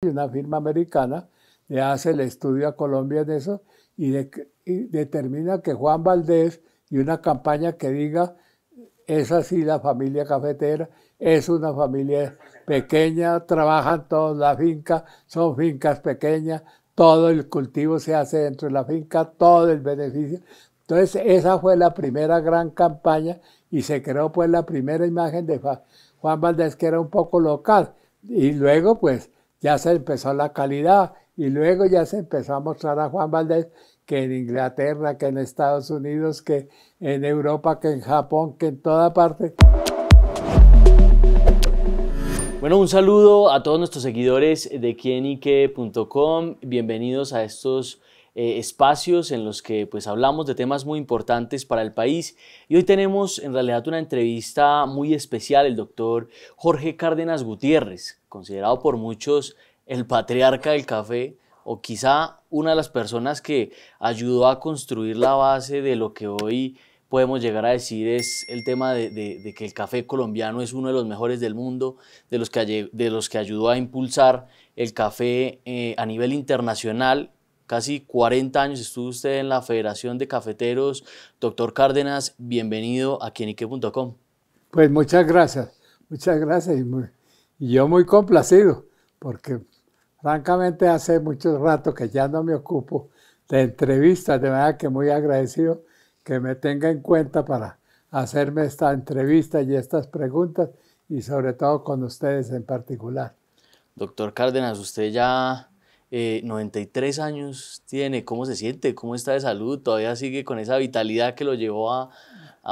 y una firma americana le hace el estudio a Colombia en eso y, determina que Juan Valdés y una campaña que diga es así la familia cafetera, es una familia pequeña, trabajan todos la finca, son fincas pequeñas, todo el cultivo se hace dentro de la finca, todo el beneficio. Entonces esa fue la primera gran campaña y se creó pues la primera imagen de Juan Valdés que era un poco local. Y luego pues ya se empezó la calidad y luego ya se empezó a mostrar a Juan Valdés que en Inglaterra, que en Estados Unidos, que en Europa, que en Japón, que en toda parte. Bueno, un saludo a todos nuestros seguidores de quienique.com. Bienvenidos a estos eh, espacios en los que pues hablamos de temas muy importantes para el país y hoy tenemos en realidad una entrevista muy especial el doctor Jorge Cárdenas Gutiérrez considerado por muchos el patriarca del café, o quizá una de las personas que ayudó a construir la base de lo que hoy podemos llegar a decir es el tema de, que el café colombiano es uno de los mejores del mundo, de los que, de los que ayudó a impulsar el café eh, a nivel internacional. Casi 40 años estuvo usted en la Federación de Cafeteros. Doctor Cárdenas, bienvenido a quienique.com. Pues muchas gracias, muchas gracias y y yo muy complacido, porque francamente hace mucho rato que ya no me ocupo de entrevistas, de manera que muy agradecido que me tenga en cuenta para hacerme esta entrevista y estas preguntas, y sobre todo con ustedes en particular. Doctor Cárdenas, usted ya 93 eh, años tiene, ¿cómo se siente? ¿Cómo está de salud? ¿Todavía sigue con esa vitalidad que lo llevó a,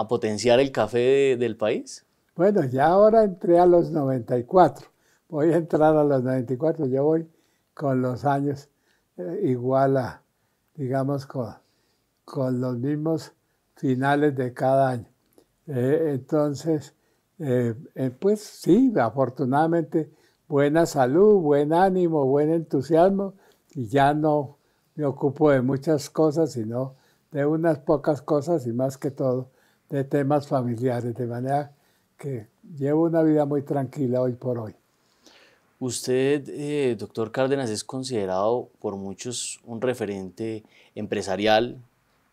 potenciar el café del país? Bueno, ya ahora entré a los 94. Voy a entrar a los 94. Yo voy con los años eh, igual a, digamos, con, con, los mismos finales de cada año. Eh, entonces, eh, pues sí, afortunadamente, buena salud, buen ánimo, buen entusiasmo, y ya no me ocupo de muchas cosas, sino de unas pocas cosas y más que todo de temas familiares, de manera que llevo una vida muy tranquila hoy por hoy. Usted, eh, doctor Cárdenas, es considerado por muchos un referente empresarial,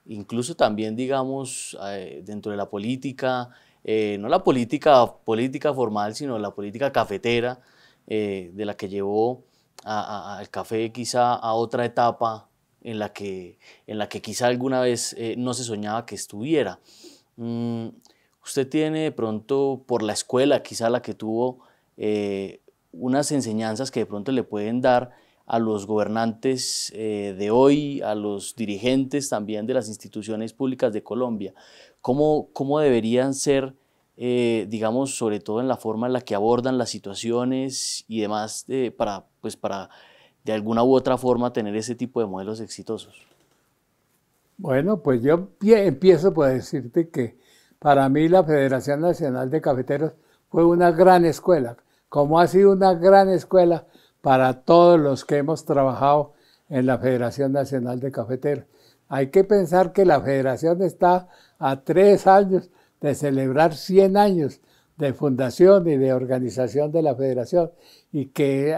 incluso también, digamos, eh, dentro de la política, eh, no la política, política formal, sino la política cafetera, de la que llevó al café quizá a otra etapa en la que, en la que quizá alguna vez no se soñaba que estuviera. Mm, Usted tiene de pronto, por la escuela quizá la que tuvo, eh, unas enseñanzas que de pronto le pueden dar a los gobernantes eh, de hoy, a los dirigentes también de las instituciones públicas de Colombia. ¿Cómo, deberían ser, eh, digamos, sobre todo en la forma en la que abordan las situaciones y demás, para, pues para de alguna u otra forma tener ese tipo de modelos exitosos? Bueno, pues yo empiezo por decirte que para mí la Federación Nacional de Cafeteros fue una gran escuela, como ha sido una gran escuela para todos los que hemos trabajado en la Federación Nacional de Cafeteros. Hay que pensar que la federación está a tres años de celebrar 100 años de fundación y de organización de la federación y que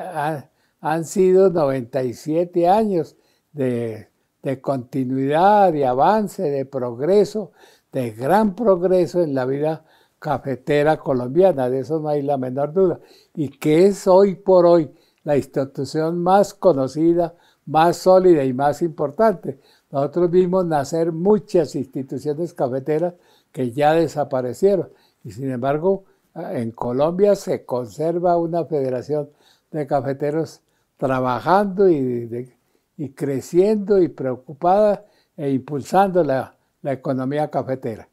han sido 97 años de, de continuidad, de avance, de progreso de gran progreso en la vida cafetera colombiana, de eso no hay la menor duda, y que es hoy por hoy la institución más conocida, más sólida y más importante. Nosotros vimos nacer muchas instituciones cafeteras que ya desaparecieron y sin embargo en Colombia se conserva una federación de cafeteros trabajando y, y creciendo y preocupada e impulsando la, la economía cafetera.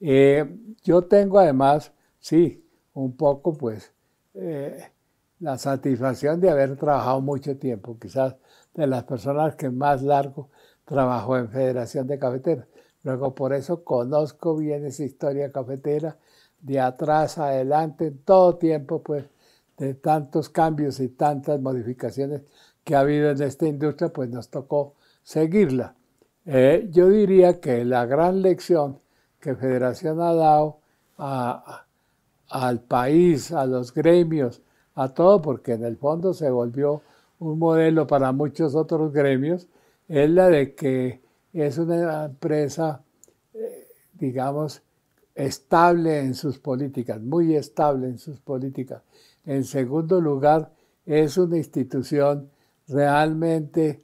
Eh, yo tengo además, sí, un poco pues eh, la satisfacción de haber trabajado mucho tiempo, quizás de las personas que más largo trabajó en Federación de Cafeteras. Luego por eso conozco bien esa historia cafetera, de atrás adelante, en todo tiempo pues de tantos cambios y tantas modificaciones que ha habido en esta industria, pues nos tocó seguirla. Eh, yo diría que la gran lección que Federación ha dado al país, a los gremios, a todo, porque en el fondo se volvió un modelo para muchos otros gremios, es la de que es una empresa, eh, digamos, estable en sus políticas, muy estable en sus políticas. En segundo lugar, es una institución realmente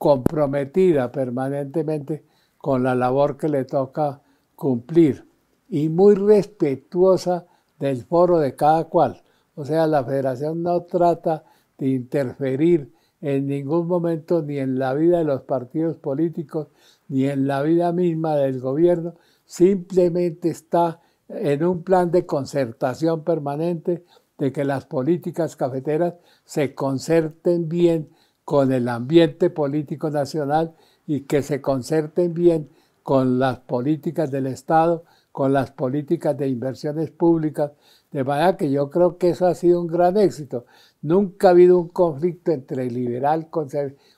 comprometida permanentemente con la labor que le toca cumplir y muy respetuosa del foro de cada cual. O sea, la federación no trata de interferir en ningún momento ni en la vida de los partidos políticos, ni en la vida misma del gobierno, simplemente está en un plan de concertación permanente de que las políticas cafeteras se concerten bien con el ambiente político nacional y que se concerten bien con las políticas del Estado, con las políticas de inversiones públicas, de manera que yo creo que eso ha sido un gran éxito. Nunca ha habido un conflicto entre el liberal,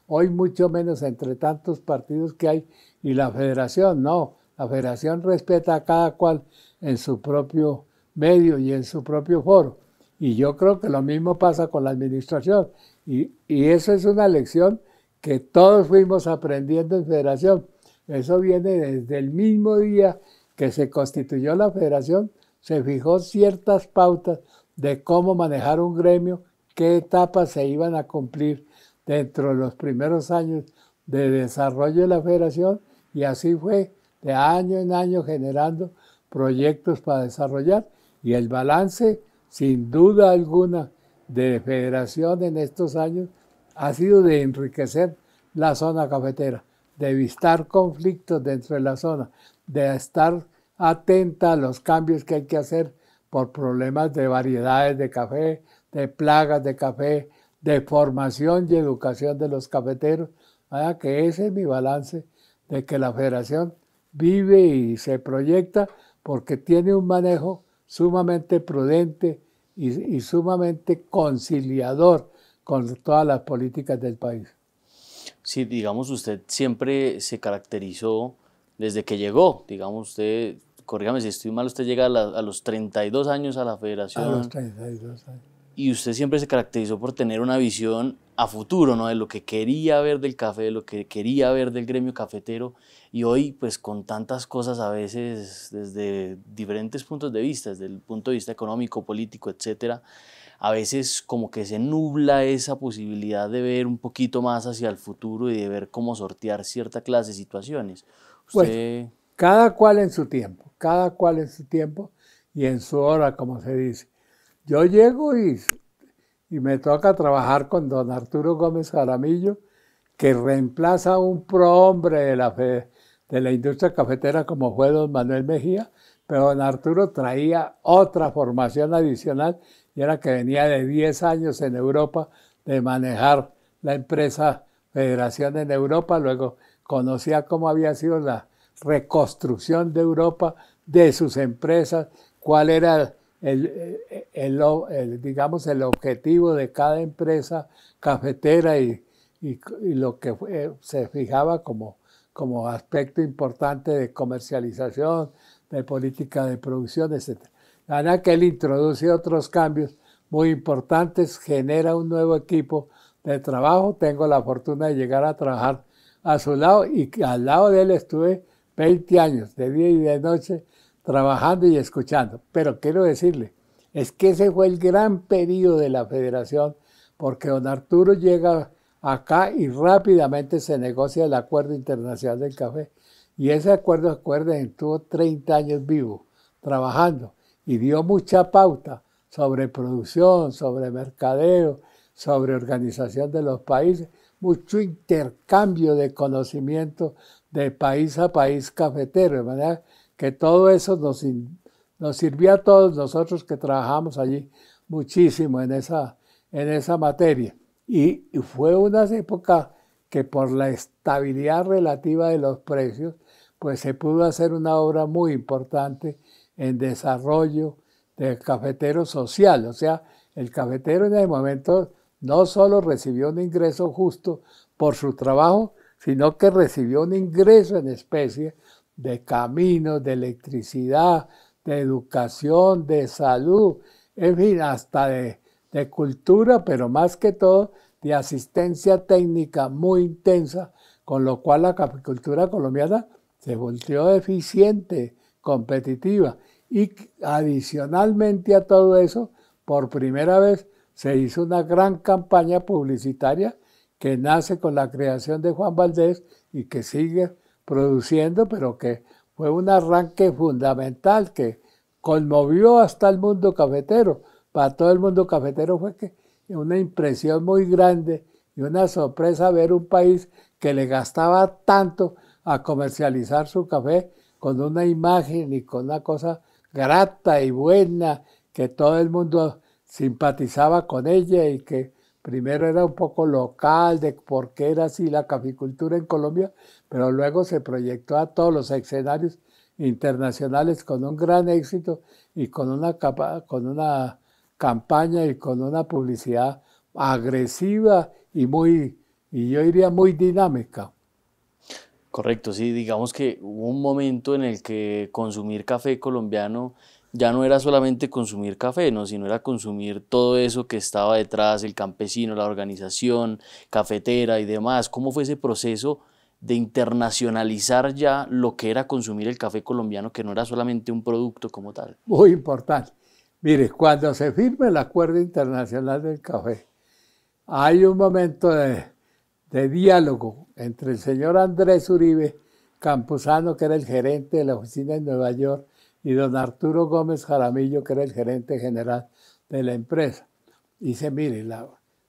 hoy mucho menos entre tantos partidos que hay y la federación, no. La federación respeta a cada cual en su propio medio y en su propio foro. Y yo creo que lo mismo pasa con la administración. Y, eso es una lección que todos fuimos aprendiendo en federación. Eso viene desde el mismo día que se constituyó la federación, se fijó ciertas pautas de cómo manejar un gremio, qué etapas se iban a cumplir dentro de los primeros años de desarrollo de la federación y así fue de año en año generando proyectos para desarrollar y el balance, sin duda alguna, de federación en estos años ha sido de enriquecer la zona cafetera, de evitar conflictos dentro de la zona, de estar atenta a los cambios que hay que hacer por problemas de variedades de café, de plagas de café, de formación y educación de los cafeteros. Vaya Que ese es mi balance de que la federación vive y se proyecta porque tiene un manejo sumamente prudente, y, sumamente conciliador con todas las políticas del país. Sí, digamos, usted siempre se caracterizó desde que llegó, digamos, usted, corrígame si estoy mal, usted llega a, a, los 32 años a la federación. A los 32 años. Y usted siempre se caracterizó por tener una visión a futuro, ¿no? de lo que quería ver del café, de lo que quería ver del gremio cafetero y hoy pues con tantas cosas a veces desde diferentes puntos de vista, desde el punto de vista económico, político, etcétera, a veces como que se nubla esa posibilidad de ver un poquito más hacia el futuro y de ver cómo sortear cierta clase de situaciones. Pues, cada cual en su tiempo, cada cual en su tiempo y en su hora, como se dice. Yo llego y y me toca trabajar con don Arturo Gómez Jaramillo, que reemplaza a un prohombre de la, de la industria cafetera como fue don Manuel Mejía, pero don Arturo traía otra formación adicional y era que venía de 10 años en Europa de manejar la empresa Federación en Europa, luego conocía cómo había sido la reconstrucción de Europa, de sus empresas, cuál era el, eh, el, digamos, el objetivo de cada empresa cafetera y, lo que eh, se fijaba como, como aspecto importante de comercialización, de política de producción, etc. él introduce otros cambios muy importantes, genera un nuevo equipo de trabajo. Tengo la fortuna de llegar a trabajar a su lado y al lado de él estuve 20 años, de día y de noche, trabajando y escuchando. Pero quiero decirle, es que ese fue el gran periodo de la federación, porque don Arturo llega acá y rápidamente se negocia el acuerdo internacional del café. Y ese acuerdo, acuérdense, estuvo 30 años vivo, trabajando, y dio mucha pauta sobre producción, sobre mercadeo, sobre organización de los países, mucho intercambio de conocimiento de país a país cafetero, de manera que todo eso nos, nos sirvió a todos nosotros que trabajamos allí muchísimo en esa, en esa materia. Y, fue una época que por la estabilidad relativa de los precios, pues se pudo hacer una obra muy importante en desarrollo del cafetero social. O sea, el cafetero en el momento no solo recibió un ingreso justo por su trabajo, sino que recibió un ingreso en especie de caminos, de electricidad, de educación, de salud, en fin, hasta de, cultura, pero más que todo de asistencia técnica muy intensa, con lo cual la capicultura colombiana se volvió eficiente, competitiva. Y adicionalmente a todo eso, por primera vez se hizo una gran campaña publicitaria que nace con la creación de Juan Valdés y que sigue produciendo, pero que fue un arranque fundamental que conmovió hasta el mundo cafetero. Para todo el mundo cafetero fue que una impresión muy grande y una sorpresa ver un país que le gastaba tanto a comercializar su café con una imagen y con una cosa grata y buena, que todo el mundo simpatizaba con ella y que Primero era un poco local de por qué era así la caficultura en Colombia, pero luego se proyectó a todos los escenarios internacionales con un gran éxito y con una, capa, con una campaña y con una publicidad agresiva y muy, y yo diría muy dinámica. Correcto, sí, digamos que hubo un momento en el que consumir café colombiano ya no era solamente consumir café, ¿no? sino era consumir todo eso que estaba detrás, el campesino, la organización, cafetera y demás. ¿Cómo fue ese proceso de internacionalizar ya lo que era consumir el café colombiano, que no era solamente un producto como tal? Muy importante. Mire, cuando se firma el Acuerdo Internacional del Café, hay un momento de, de diálogo entre el señor Andrés Uribe Campuzano, que era el gerente de la oficina en Nueva York, y don Arturo Gómez Jaramillo, que era el gerente general de la empresa. Dice, mire,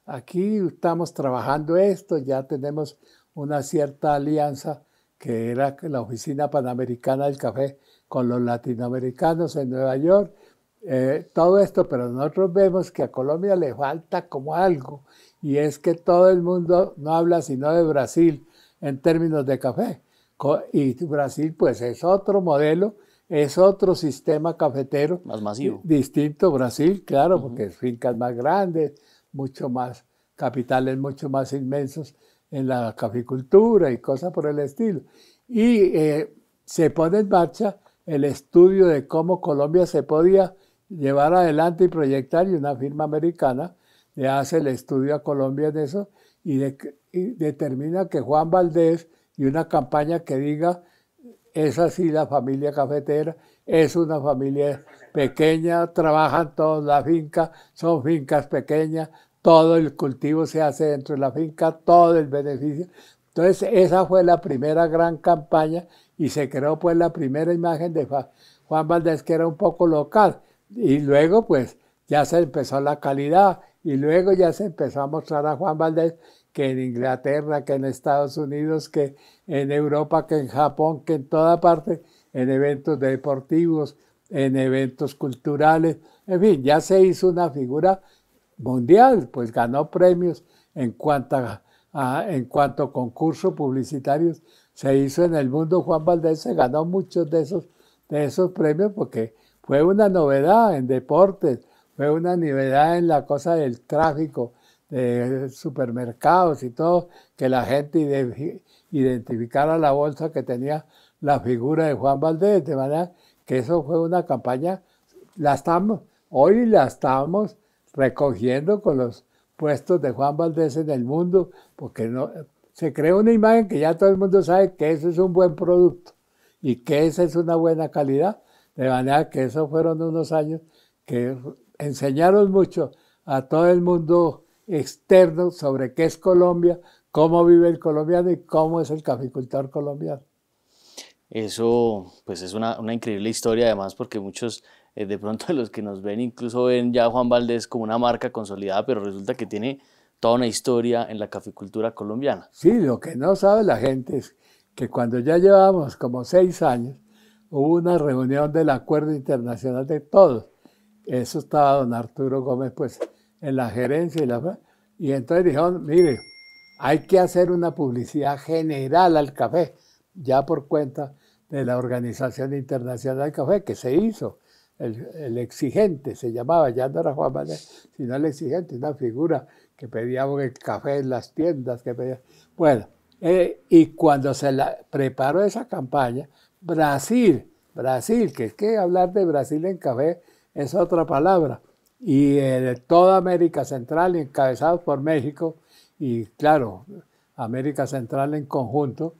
aquí estamos trabajando esto, ya tenemos una cierta alianza que era la Oficina Panamericana del Café con los latinoamericanos en Nueva York, eh, todo esto, pero nosotros vemos que a Colombia le falta como algo, y es que todo el mundo no habla sino de Brasil en términos de café. Y Brasil pues es otro modelo es otro sistema cafetero. Más masivo. Distinto Brasil, claro, porque fincas más grandes, mucho más, capitales mucho más inmensos en la caficultura y cosas por el estilo. Y eh, se pone en marcha el estudio de cómo Colombia se podía llevar adelante y proyectar, y una firma americana le hace el estudio a Colombia en eso y, y determina que Juan Valdés y una campaña que diga es así la familia cafetera, es una familia pequeña, trabajan todos la finca, son fincas pequeñas, todo el cultivo se hace dentro de la finca, todo el beneficio. Entonces esa fue la primera gran campaña y se creó pues la primera imagen de Juan Valdés que era un poco local y luego pues ya se empezó la calidad y luego ya se empezó a mostrar a Juan Valdés que en Inglaterra, que en Estados Unidos, que en Europa, que en Japón, que en toda parte, en eventos deportivos, en eventos culturales, en fin, ya se hizo una figura mundial, pues ganó premios en, en cuanto a concursos publicitarios se hizo en el mundo. Juan Valdés se ganó muchos de esos, de esos premios porque fue una novedad en deportes, fue una novedad en la cosa del tráfico, de eh, supermercados y todo, que la gente identificara la bolsa que tenía la figura de Juan Valdés, de manera que eso fue una campaña, la estamos, hoy la estamos recogiendo con los puestos de Juan Valdés en el mundo, porque no, se crea una imagen que ya todo el mundo sabe que eso es un buen producto y que esa es una buena calidad, de manera que esos fueron unos años que enseñaron mucho a todo el mundo externo sobre qué es Colombia, cómo vive el colombiano y cómo es el caficultor colombiano. Eso pues es una, increíble historia además porque muchos eh, de pronto los que nos ven incluso ven ya Juan Valdés como una marca consolidada, pero resulta que tiene toda una historia en la caficultura colombiana. Sí, lo que no sabe la gente es que cuando ya llevamos como seis años, hubo una reunión del Acuerdo Internacional de Todos. Eso estaba don Arturo Gómez, pues en la gerencia y la... Y entonces dijeron, mire, hay que hacer una publicidad general al café, ya por cuenta de la Organización Internacional del Café, que se hizo. El, exigente se llamaba, ya no era Juan Manuel, sino el exigente, una figura que pedíamos el café en las tiendas, que pedía... Bueno, eh, y cuando se la, preparó esa campaña, Brasil, Brasil, que es que hablar de Brasil en café es otra palabra y eh, de toda América Central encabezados por México y claro, América Central en conjunto,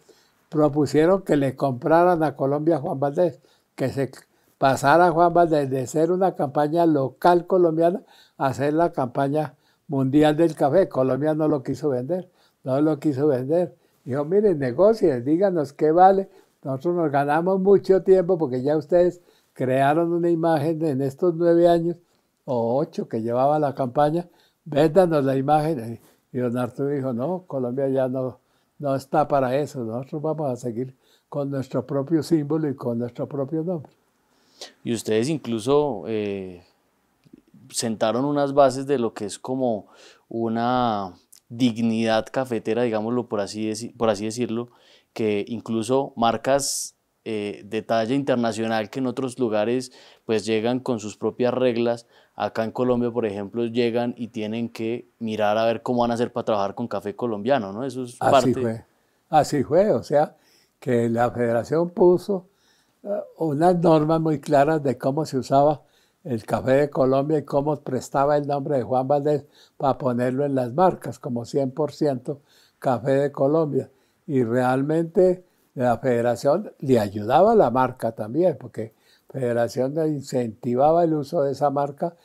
propusieron que le compraran a Colombia Juan Valdés, que se pasara Juan Valdés de ser una campaña local colombiana a ser la campaña mundial del café. Colombia no lo quiso vender, no lo quiso vender. Dijo, miren, negocien, díganos qué vale. Nosotros nos ganamos mucho tiempo porque ya ustedes crearon una imagen en estos nueve años o ocho que llevaba la campaña, véndanos la imagen. Y don Arturo dijo, no, Colombia ya no, no está para eso, nosotros vamos a seguir con nuestro propio símbolo y con nuestro propio nombre. Y ustedes incluso eh, sentaron unas bases de lo que es como una dignidad cafetera, digámoslo por así, por así decirlo, que incluso marcas eh, de talla internacional que en otros lugares pues llegan con sus propias reglas, Acá en Colombia, por ejemplo, llegan y tienen que mirar a ver cómo van a hacer para trabajar con café colombiano, ¿no? Eso es Así Fue. Así fue, o sea, que la federación puso eh, unas normas muy claras de cómo se usaba el café de Colombia y cómo prestaba el nombre de Juan Valdez para ponerlo en las marcas, como 100% café de Colombia. Y realmente la federación le ayudaba a la marca también, porque federación incentivaba el uso de esa marca,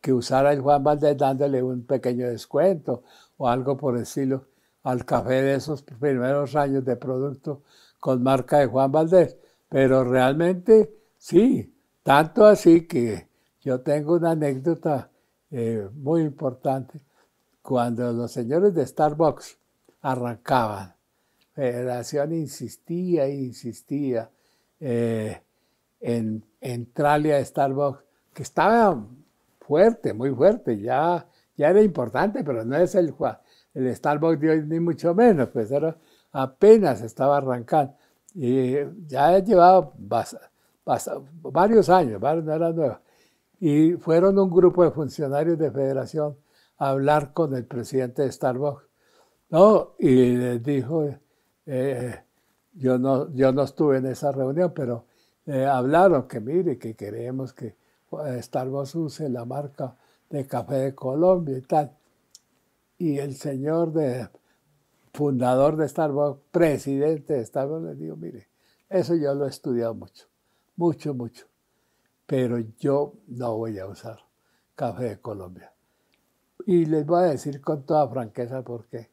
que usara el Juan Valdés dándole un pequeño descuento o algo por el estilo al café de esos primeros años de producto con marca de Juan Valdés Pero realmente sí, tanto así que yo tengo una anécdota eh, muy importante. Cuando los señores de Starbucks arrancaban, Federación insistía e insistía. Eh, en entrarle Starbucks, que estaba fuerte, muy fuerte, ya, ya era importante, pero no es el, el Starbucks de hoy, ni mucho menos, pues era, apenas estaba arrancando. Y ya llevaba llevado varios años, no era nueva. Y fueron un grupo de funcionarios de federación a hablar con el presidente de Starbucks. No, y les dijo, eh, yo, no, yo no estuve en esa reunión, pero eh, hablaron que mire, que queremos que eh, Starbucks use la marca de café de Colombia y tal. Y el señor de, fundador de Starbucks, presidente de Starbucks, le digo, mire, eso yo lo he estudiado mucho, mucho, mucho. Pero yo no voy a usar café de Colombia. Y les voy a decir con toda franqueza por qué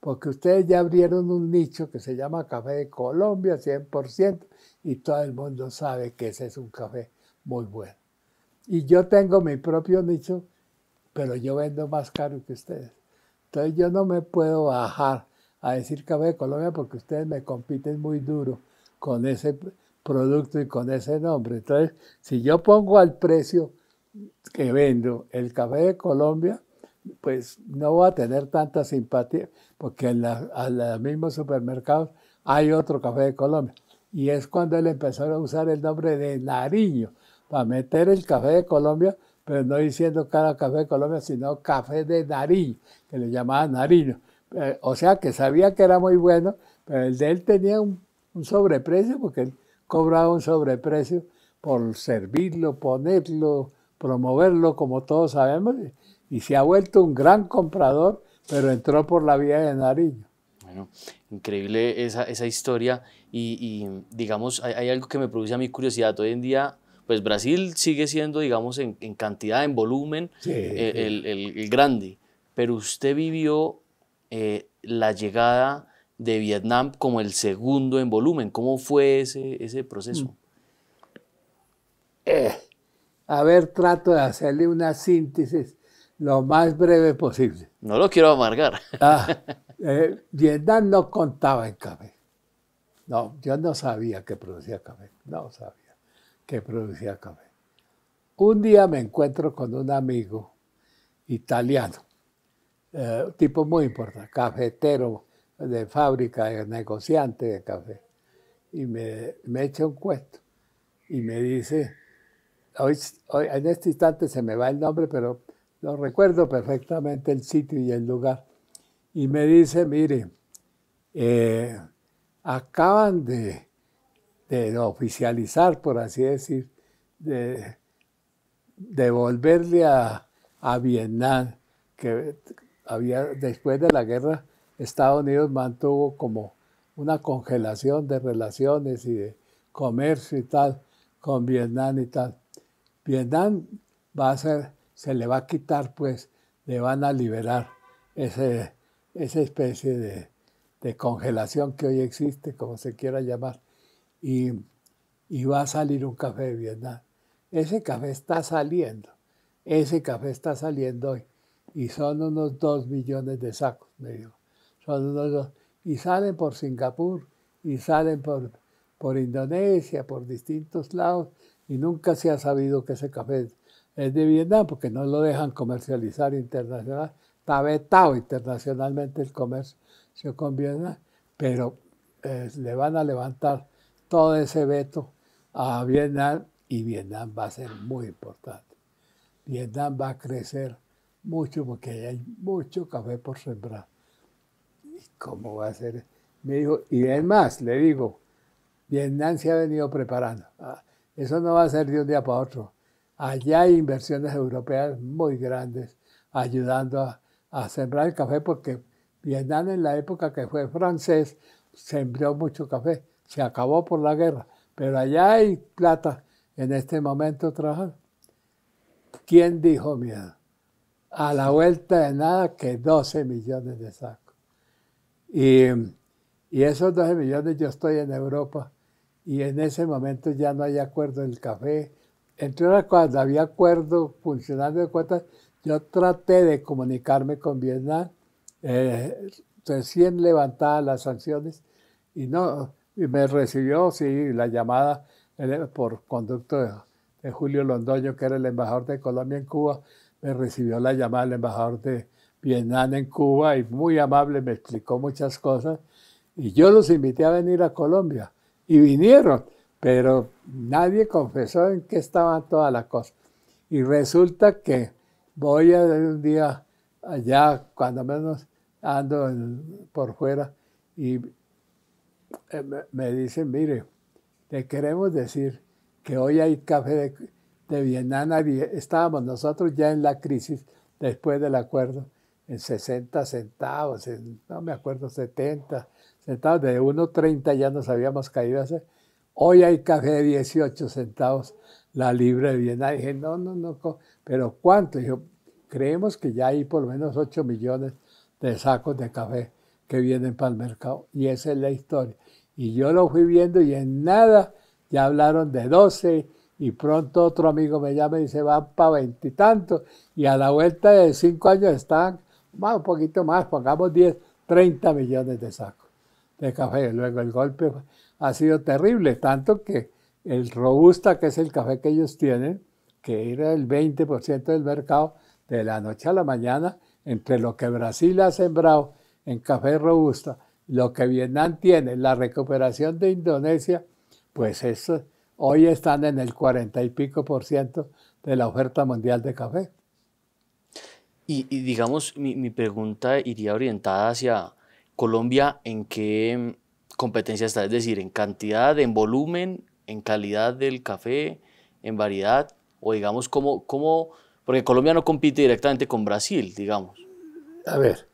porque ustedes ya abrieron un nicho que se llama Café de Colombia 100% y todo el mundo sabe que ese es un café muy bueno. Y yo tengo mi propio nicho, pero yo vendo más caro que ustedes. Entonces yo no me puedo bajar a decir Café de Colombia porque ustedes me compiten muy duro con ese producto y con ese nombre. Entonces, si yo pongo al precio que vendo el café de Colombia, pues no va a tener tanta simpatía, porque en los mismos supermercados hay otro café de Colombia. Y es cuando él empezó a usar el nombre de Nariño, para meter el café de Colombia, pero no diciendo café de Colombia, sino café de Nariño, que le llamaban Nariño. Eh, o sea que sabía que era muy bueno, pero el de él tenía un, un sobreprecio, porque él cobraba un sobreprecio por servirlo, ponerlo, promoverlo, como todos sabemos y se ha vuelto un gran comprador, pero entró por la vía de Nariño. Bueno, increíble esa, esa historia y, digamos, hay, algo que me produce a mi curiosidad. Hoy en día, pues Brasil sigue siendo, digamos, en, cantidad, en volumen, eh, El, grande, pero usted vivió eh, la llegada de Vietnam como el segundo en volumen. ¿Cómo fue ese, ese proceso? Mm. Eh, a ver, trato de hacerle una síntesis lo más breve posible. No lo quiero amargar. Ah, eh, Vietnam no contaba en café. No, yo no sabía que producía café. No sabía que producía café. Un día me encuentro con un amigo italiano, eh, tipo muy importante, cafetero de fábrica, de negociante de café. Y me, me echa un cuento y me dice, en este instante se me va el nombre, pero lo recuerdo perfectamente el sitio y el lugar, y me dice, mire, eh, acaban de, oficializar, por así decir, de devolverle a, Vietnam, que había, después de la guerra, Estados Unidos mantuvo como una congelación de relaciones y de comercio y tal con Vietnam y tal. Vietnam va a ser se le va a quitar, pues le van a liberar ese, esa especie de, congelación que hoy existe, como se quiera llamar, y, va a salir un café de Vietnam. Ese café está saliendo, ese café está saliendo hoy, y son unos dos millones de sacos, me digo. Son unos y salen por Singapur, y salen por, por Indonesia, por distintos lados, y nunca se ha sabido que ese café es de Vietnam porque no lo dejan comercializar internacional. Está vetado internacionalmente el comercio con Vietnam, pero eh, le van a levantar todo ese veto a Vietnam y Vietnam va a ser muy importante. Vietnam va a crecer mucho porque hay mucho café por sembrar. ¿Y cómo va a ser? Me dijo, y es más, le digo, Vietnam se ha venido preparando. Ah, eso no va a ser de un día para otro. Allá hay inversiones europeas muy grandes ayudando a, sembrar el café porque Vietnam en la época que fue francés sembró mucho café. Se acabó por la guerra, pero allá hay plata en este momento trabajando. ¿Quién dijo miedo? A la vuelta de nada que 12 millones de sacos. Y, y esos 12 millones yo estoy en Europa y en ese momento ya no hay acuerdo del café, entre otras cuando había acuerdo funcionando de cuentas, yo traté de comunicarme con Vietnam, eh, recién levantadas las sanciones, y no, me recibió, sí, la llamada por conducto de, Julio Londoño, que era el embajador de Colombia en Cuba, me recibió la llamada el embajador de Vietnam en Cuba y muy amable me explicó muchas cosas. Y yo los invité a venir a Colombia y vinieron pero nadie confesó en qué estaba toda la cosa. Y resulta que voy a un día allá, cuando menos ando por fuera, y eh, me, dicen, mire, te queremos decir que hoy hay café de, viena, Vietnam. Estábamos nosotros ya en la crisis después del acuerdo, en 60 centavos, no me acuerdo, 70 centavos, de 1.30 ya nos habíamos caído hace hoy hay café de 18 centavos la libra de Viena. dije, no, no, no, pero ¿cuánto? Dijo, creemos que ya hay por lo menos 8 millones de sacos de café que vienen para el mercado. Y esa es la historia. Y yo lo fui viendo y en nada ya hablaron de 12 y pronto otro amigo me llama y dice, van para veintitantos. Y, y, a la vuelta de 5 años están más, un poquito más, pagamos 10, 30 millones de sacos de café. Luego el golpe ha sido terrible, tanto que el robusta, que es el café que ellos tienen, que era el 20% del mercado, de la noche a la mañana, entre lo que Brasil ha sembrado en café robusta, lo que Vietnam tiene, la recuperación de Indonesia, pues eso, hoy están en el 40 y pico por ciento de la oferta mundial de café. Y, digamos, mi, mi, pregunta iría orientada hacia Colombia, ¿en qué, competencia está, es decir, en cantidad, en volumen, en calidad del café, en variedad, o digamos, como porque Colombia no compite directamente con Brasil, digamos. A ver,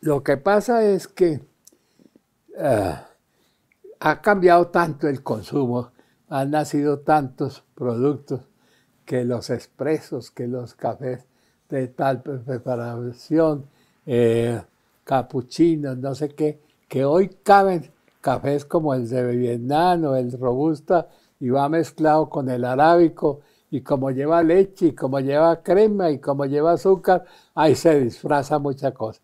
lo que pasa es que ah, ha cambiado tanto el consumo, han nacido tantos productos que los expresos, que los cafés de tal preparación, eh, capuchinos, no sé qué, que hoy caben cafés como el de Vietnam o el Robusta y va mezclado con el arábico y como lleva leche y como lleva crema y como lleva azúcar, ahí se disfraza mucha cosa.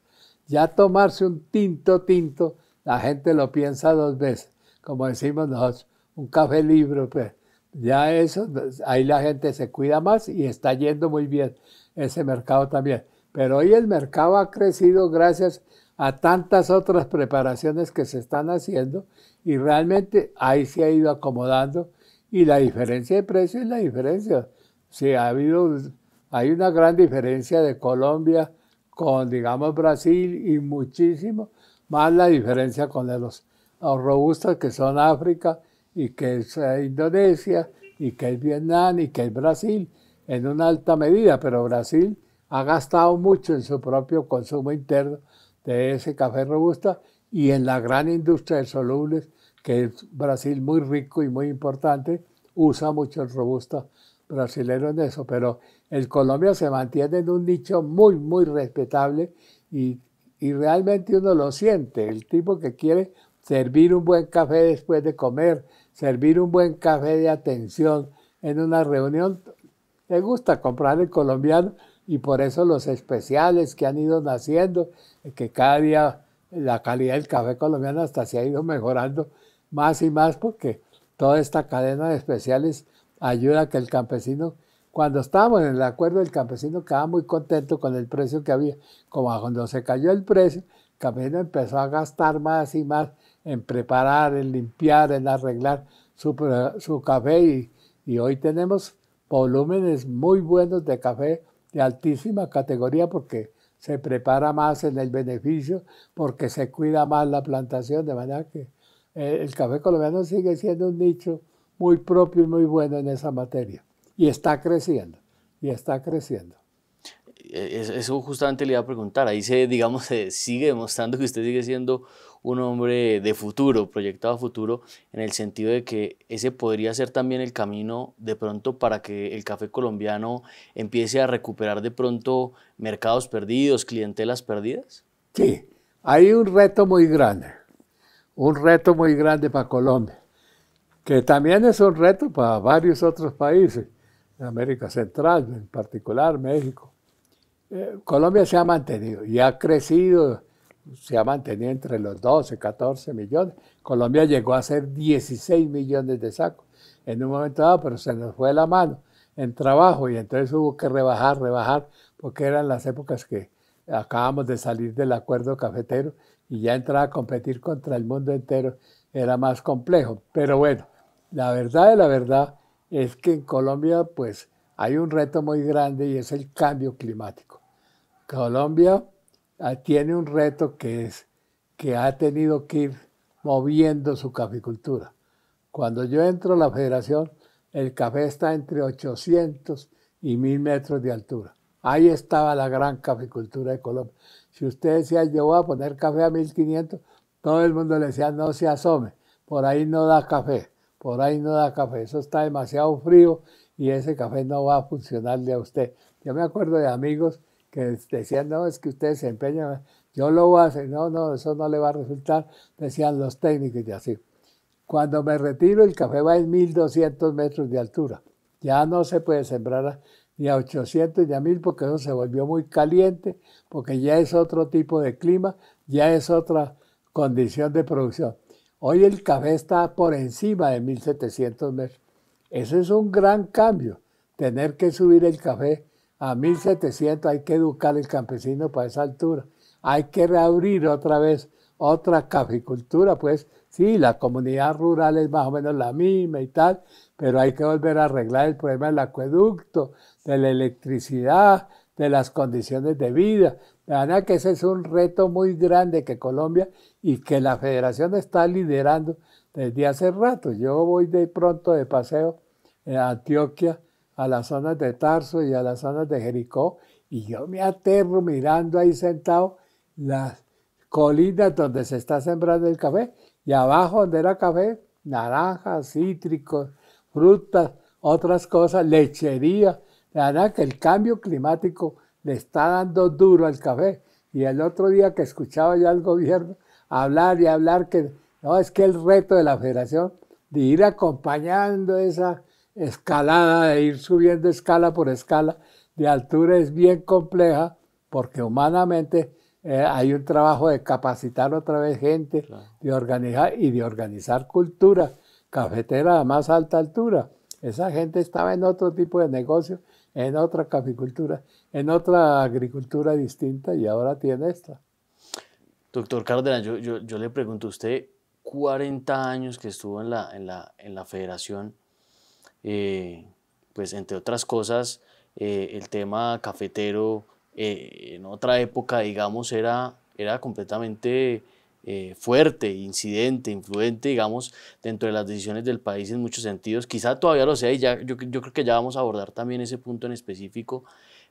Ya tomarse un tinto, tinto, la gente lo piensa dos veces, como decimos nosotros, un café libre, pues ya eso, ahí la gente se cuida más y está yendo muy bien ese mercado también. Pero hoy el mercado ha crecido gracias a tantas otras preparaciones que se están haciendo y realmente ahí se ha ido acomodando y la diferencia de precio es la diferencia. Sí, ha habido, hay una gran diferencia de Colombia con, digamos, Brasil y muchísimo más la diferencia con los, los robustas que son África y que es Indonesia y que es Vietnam y que es Brasil en una alta medida, pero Brasil ha gastado mucho en su propio consumo interno de ese café robusta y en la gran industria de solubles, que es Brasil muy rico y muy importante, usa mucho el robusta brasilero en eso, pero el Colombia se mantiene en un nicho muy, muy respetable y, y realmente uno lo siente, el tipo que quiere servir un buen café después de comer, servir un buen café de atención en una reunión, le gusta comprar el colombiano y por eso los especiales que han ido naciendo que cada día la calidad del café colombiano hasta se ha ido mejorando más y más porque toda esta cadena de especiales ayuda a que el campesino, cuando estábamos en el acuerdo, el campesino quedaba muy contento con el precio que había. Como cuando se cayó el precio, el campesino empezó a gastar más y más en preparar, en limpiar, en arreglar su, café y hoy tenemos volúmenes muy buenos de café de altísima categoría porque se prepara más en el beneficio porque se cuida más la plantación, de manera que eh, el café colombiano sigue siendo un nicho muy propio y muy bueno en esa materia. Y está creciendo, y está creciendo. E, eso justamente le iba a preguntar. Ahí se, digamos, sigue demostrando que usted sigue siendo un hombre de futuro, proyectado a futuro, en el sentido de que ese podría ser también el camino de pronto para que el café colombiano empiece a recuperar de pronto mercados perdidos, clientelas perdidas? Sí, hay un reto muy grande, un reto muy grande para Colombia, que también es un reto para varios otros países, América Central en particular, México. Eh, Colombia se ha mantenido y ha crecido se ha mantenido entre los 12, 14 millones. Colombia llegó a ser 16 millones de sacos en un momento dado, pero se nos fue la mano en trabajo y entonces hubo que rebajar, rebajar, porque eran las épocas que acabamos de salir del acuerdo cafetero y ya entrar a competir contra el mundo entero era más complejo. Pero bueno, la verdad de la verdad es que en Colombia pues hay un reto muy grande y es el cambio climático. Colombia Ah, tiene un reto que es que ha tenido que ir moviendo su caficultura. Cuando yo entro a la federación, el café está entre 800 y 1000 metros de altura. Ahí estaba la gran caficultura de Colombia. Si usted decía, yo voy a poner café a 1500, todo el mundo le decía, no se asome, por ahí no da café, por ahí no da café, eso está demasiado frío y ese café no va a funcionarle a usted. Yo me acuerdo de amigos que decían, no, es que ustedes se empeñan, yo lo voy a hacer, no, no, eso no le va a resultar, decían los técnicos y así. Cuando me retiro, el café va en 1200 metros de altura. Ya no se puede sembrar ni a 800 ni a 1000 porque eso se volvió muy caliente, porque ya es otro tipo de clima, ya es otra condición de producción. Hoy el café está por encima de 1700 metros. Ese es un gran cambio, tener que subir el café a 1700 hay que educar al campesino para esa altura. Hay que reabrir otra vez otra caficultura, pues sí, la comunidad rural es más o menos la misma y tal, pero hay que volver a arreglar el problema del acueducto, de la electricidad, de las condiciones de vida. De verdad que ese es un reto muy grande que Colombia y que la federación está liderando desde hace rato. Yo voy de pronto de paseo a Antioquia a las zonas de Tarso y a las zonas de Jericó, y yo me aterro mirando ahí sentado las colinas donde se está sembrando el café, y abajo donde era café, naranjas, cítricos, frutas, otras cosas, lechería. La verdad que el cambio climático le está dando duro al café. Y el otro día que escuchaba ya al gobierno hablar y hablar que no, es que el reto de la federación de ir acompañando esa escalada, de ir subiendo escala por escala de altura es bien compleja porque humanamente eh, hay un trabajo de capacitar otra vez gente, de organizar y de organizar cultura cafetera a más alta altura. Esa gente estaba en otro tipo de negocio, en otra caficultura, en otra agricultura distinta y ahora tiene esta. Doctor Cárdenas, yo, yo, le pregunto a usted, 40 años que estuvo en la, en la, en la federación, eh, pues entre otras cosas, eh, el tema cafetero eh, en otra época, digamos, era, era completamente fuerte, incidente, influente, digamos, dentro de las decisiones del país en muchos sentidos. Quizá todavía lo sea y ya, yo, creo que ya vamos a abordar también ese punto en específico,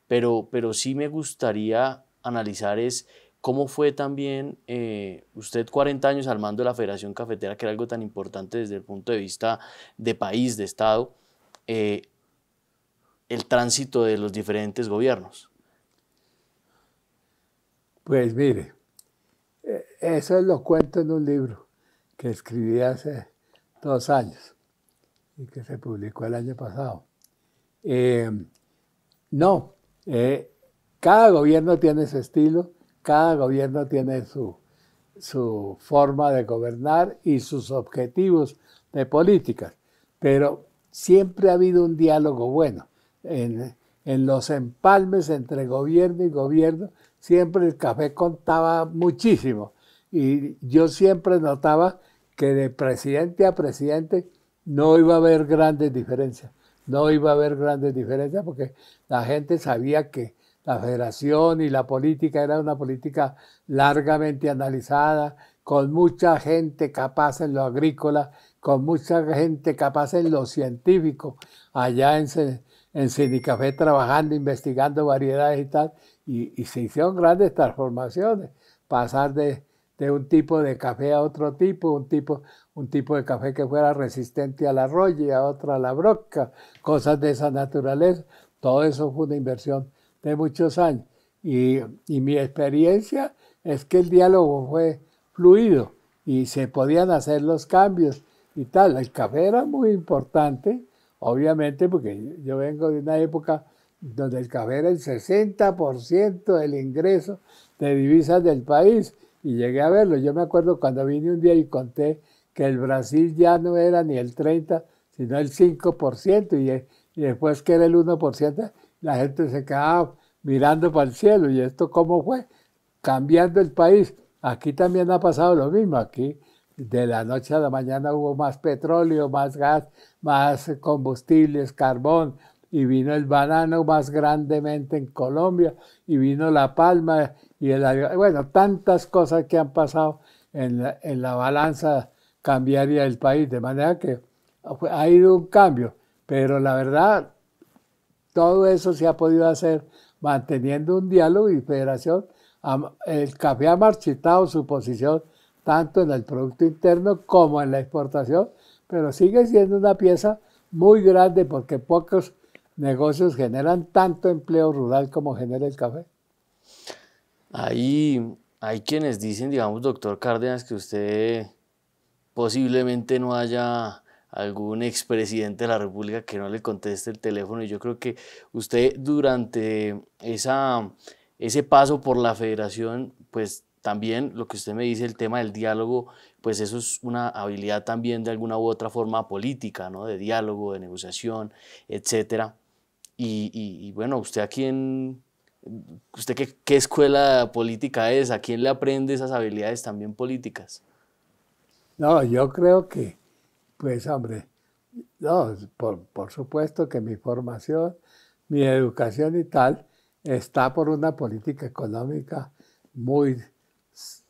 pero, pero sí me gustaría analizar es ¿Cómo fue también eh, usted 40 años armando la Federación Cafetera, que era algo tan importante desde el punto de vista de país, de Estado, eh, el tránsito de los diferentes gobiernos? Pues mire, eh, eso lo cuento en un libro que escribí hace dos años y que se publicó el año pasado. no, cada gobierno tiene su estilo cada gobierno tiene su, su forma de gobernar y sus objetivos de políticas, pero siempre ha habido un diálogo bueno. En, en los empalmes entre gobierno y gobierno, siempre el café contaba muchísimo. Y yo siempre notaba que de presidente a presidente no iba a haber grandes diferencias. No iba a haber grandes diferencias porque la gente sabía que la federación y la política era una política largamente analizada, con mucha gente capaz en lo agrícola, con mucha gente capaz en lo científico, allá en, en Café trabajando, investigando variedades y tal, y, se hicieron grandes transformaciones, pasar de, de un tipo de café a otro tipo, un tipo, un tipo de café que fuera resistente al arroyo y a otro a la broca, cosas de esa naturaleza. Todo eso fue una inversión de muchos años. Y, mi experiencia es que el diálogo fue fluido y se podían hacer los cambios y tal. El café era muy importante, obviamente, porque yo vengo de una época donde el café era el 60% del ingreso de divisas del país. Y llegué a verlo. Yo me acuerdo cuando vine un día y conté que el Brasil ya no era ni el 30, sino el 5%, y, eh, y después que era el 1% la gente se quedaba mirando para el cielo. ¿Y esto cómo fue? Cambiando el país. Aquí también ha pasado lo mismo. Aquí de la noche a la mañana hubo más petróleo, más gas, más combustibles, carbón, y vino el banano más grandemente en Colombia, y vino la palma, y el, bueno, tantas cosas que han pasado en la, en la balanza cambiaría el país, de manera que ha ido un cambio, pero la verdad todo eso se ha podido hacer manteniendo un diálogo y federación. El café ha marchitado su posición tanto en el Producto Interno como en la exportación, pero sigue siendo una pieza muy grande porque pocos negocios generan tanto empleo rural como genera el café. Hay, hay quienes dicen, digamos, doctor Cárdenas, que usted posiblemente no haya algún expresidente de la República que no le conteste el teléfono. Y yo creo que usted durante esa, ese paso por la federación, pues también lo que usted me dice, el tema del diálogo, pues eso es una habilidad también de alguna u otra forma política, ¿no? De diálogo, de negociación, etc. Y, bueno, usted a quién, usted qué, qué, escuela política es, a quién le aprende esas habilidades también políticas. No, yo creo que pues hombre, no, por, supuesto que mi formación, mi educación y tal está por una política económica muy,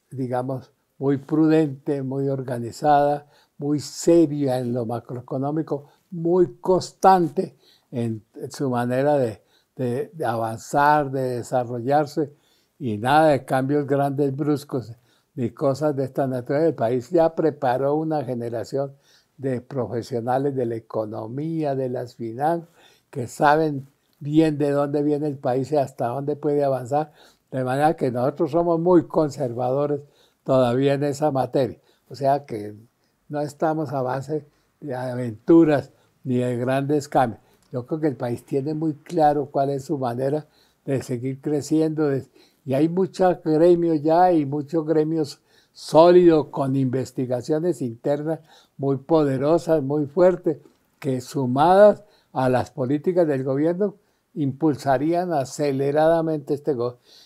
digamos, muy prudente, muy organizada, muy seria en lo macroeconómico, muy constante en, su manera de, de, de, avanzar, de desarrollarse y nada de cambios grandes, bruscos ni cosas de esta naturaleza. El país ya preparó una generación de profesionales de la economía, de las finanzas, que saben bien de dónde viene el país y hasta dónde puede avanzar, de manera que nosotros somos muy conservadores todavía en esa materia. O sea que no estamos a base de aventuras ni de grandes cambios. Yo creo que el país tiene muy claro cuál es su manera de seguir creciendo. Y hay muchos gremios ya y muchos gremios sólidos con investigaciones internas muy poderosas, muy fuertes, que sumadas a las políticas del gobierno impulsarían aceleradamente este,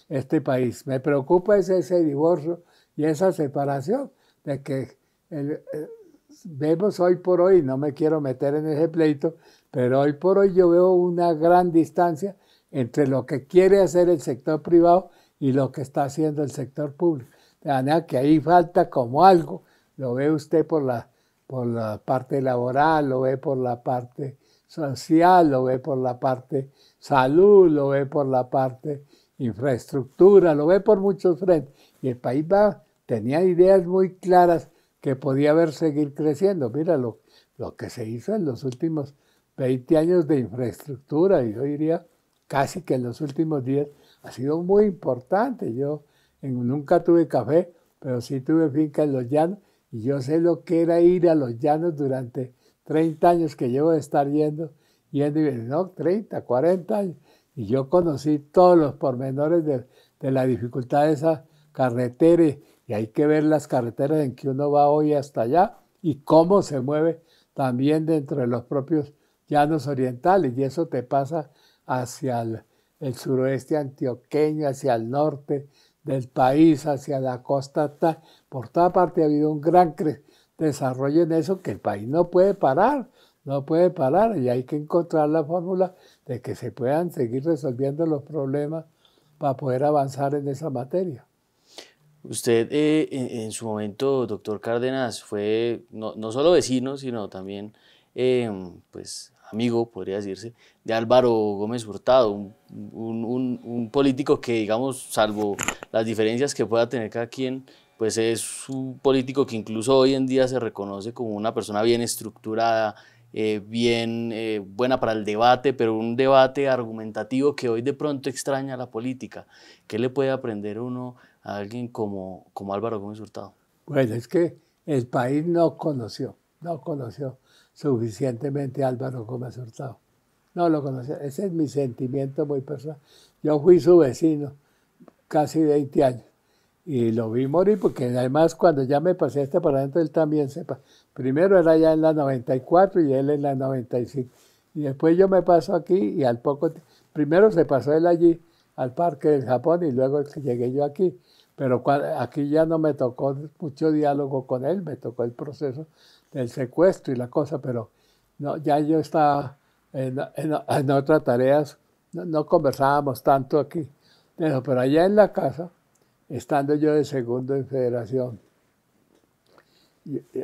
este país. Me preocupa ese, divorcio y esa separación de que eh, vemos hoy por hoy, no me quiero meter en ese pleito, pero hoy por hoy yo veo una gran distancia entre lo que quiere hacer el sector privado y lo que está haciendo el sector público. De manera que ahí falta como algo, lo ve usted por la por la parte laboral, lo ve por la parte social, lo ve por la parte salud, lo ve por la parte infraestructura, lo ve por muchos frentes. Y el país va, tenía ideas muy claras que podía ver seguir creciendo. Mira lo, que se hizo en los últimos 20 años de infraestructura, y yo diría casi que en los últimos 10, ha sido muy importante. Yo nunca tuve café, pero sí tuve finca en los llanos y yo sé lo que era ir a los llanos durante 30 años que llevo de estar yendo, yendo y viendo, no, 30, 40 años. Y yo conocí todos los pormenores de, la dificultad de esa carretera y, hay que ver las carreteras en que uno va hoy hasta allá y cómo se mueve también dentro de los propios llanos orientales. Y eso te pasa hacia el suroeste antioqueño, hacia el norte, del país hacia la costa, por toda parte ha habido un gran desarrollo en eso que el país no puede parar, no puede parar y hay que encontrar la fórmula de que se puedan seguir resolviendo los problemas para poder avanzar en esa materia. Usted eh, en, su momento, doctor Cárdenas, fue no, solo vecino, sino también eh, pues, amigo, podría decirse, de Álvaro Gómez Hurtado, un, político que, digamos, salvo las diferencias que pueda tener cada quien, pues es un político que incluso hoy en día se reconoce como una persona bien estructurada, eh, bien eh, buena para el debate, pero un debate argumentativo que hoy de pronto extraña a la política. ¿Qué le puede aprender uno a alguien como, como Álvaro Gómez Hurtado? Bueno, pues es que el país no conoció, no conoció suficientemente Álvaro Gómez Hurtado. No lo conocía. Ese es mi sentimiento muy personal. Yo fui su vecino casi 20 años y lo vi morir porque además cuando ya me pasé este para él también sepa. Primero era ya en la 94 y él en la 95. Y después yo me paso aquí y al poco primero se pasó él allí al parque del Japón y luego llegué yo aquí. Pero aquí ya no me tocó mucho diálogo con él, me tocó el proceso del secuestro y la cosa, pero no, ya yo estaba en, otras tareas, no, conversábamos tanto aquí. Pero allá en la casa, estando yo de segundo en federación,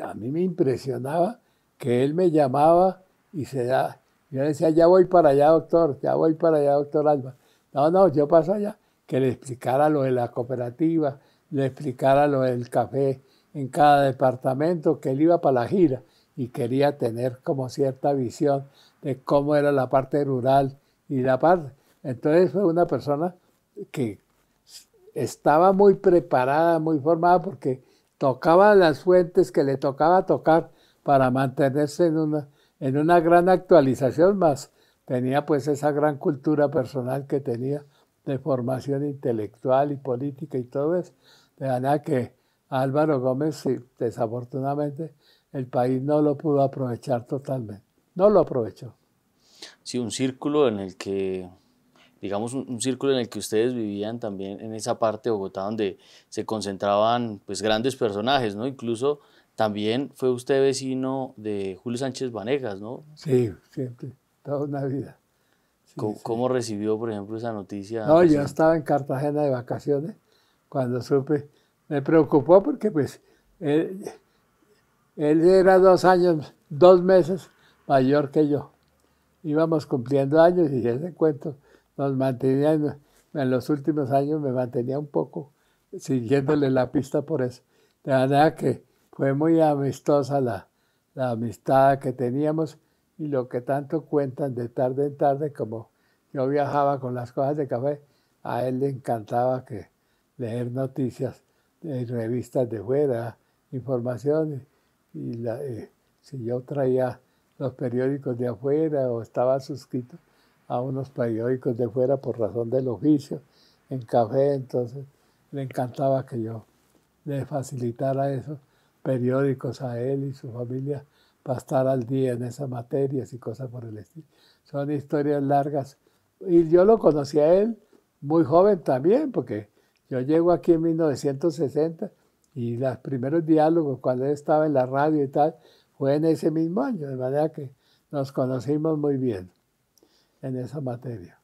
a mí me impresionaba que él me llamaba y se da, yo decía, ya voy para allá, doctor, ya voy para allá, doctor Alba. No, no, yo paso allá que le explicara lo de la cooperativa, le explicara lo del café en cada departamento, que él iba para la gira y quería tener como cierta visión de cómo era la parte rural y la parte. Entonces fue una persona que estaba muy preparada, muy formada, porque tocaba las fuentes que le tocaba tocar para mantenerse en una, en una gran actualización más. Tenía pues esa gran cultura personal que tenía de formación intelectual y política y todo eso. De manera que Álvaro Gómez, desafortunadamente, el país no lo pudo aprovechar totalmente. No lo aprovechó. Sí, un círculo en el que, digamos, un, círculo en el que ustedes vivían también en esa parte de Bogotá donde se concentraban pues grandes personajes, ¿no? Incluso también fue usted vecino de Julio Sánchez Vanegas, ¿no? Sí, siempre, toda una vida. ¿Cómo, recibió, por ejemplo, esa noticia? No, yo estaba en Cartagena de vacaciones cuando supe. Me preocupó porque, pues, él, era dos años, dos meses mayor que yo. Íbamos cumpliendo años y ese cuento nos mantenía, en, los últimos años me mantenía un poco siguiéndole la pista por eso. De manera que fue muy amistosa la, la amistad que teníamos y lo que tanto cuentan de tarde en tarde, como yo viajaba con las cosas de café, a él le encantaba que leer noticias, de revistas de fuera, información, y eh, si yo traía los periódicos de afuera o estaba suscrito a unos periódicos de fuera por razón del oficio, en café, entonces le encantaba que yo le facilitara esos periódicos a él y su familia para estar al día en esas materias y cosas por el estilo. Son historias largas. Y yo lo conocí a él muy joven también, porque yo llego aquí en 1960 y los primeros diálogos cuando él estaba en la radio y tal fue en ese mismo año, de manera que nos conocimos muy bien en esa materia.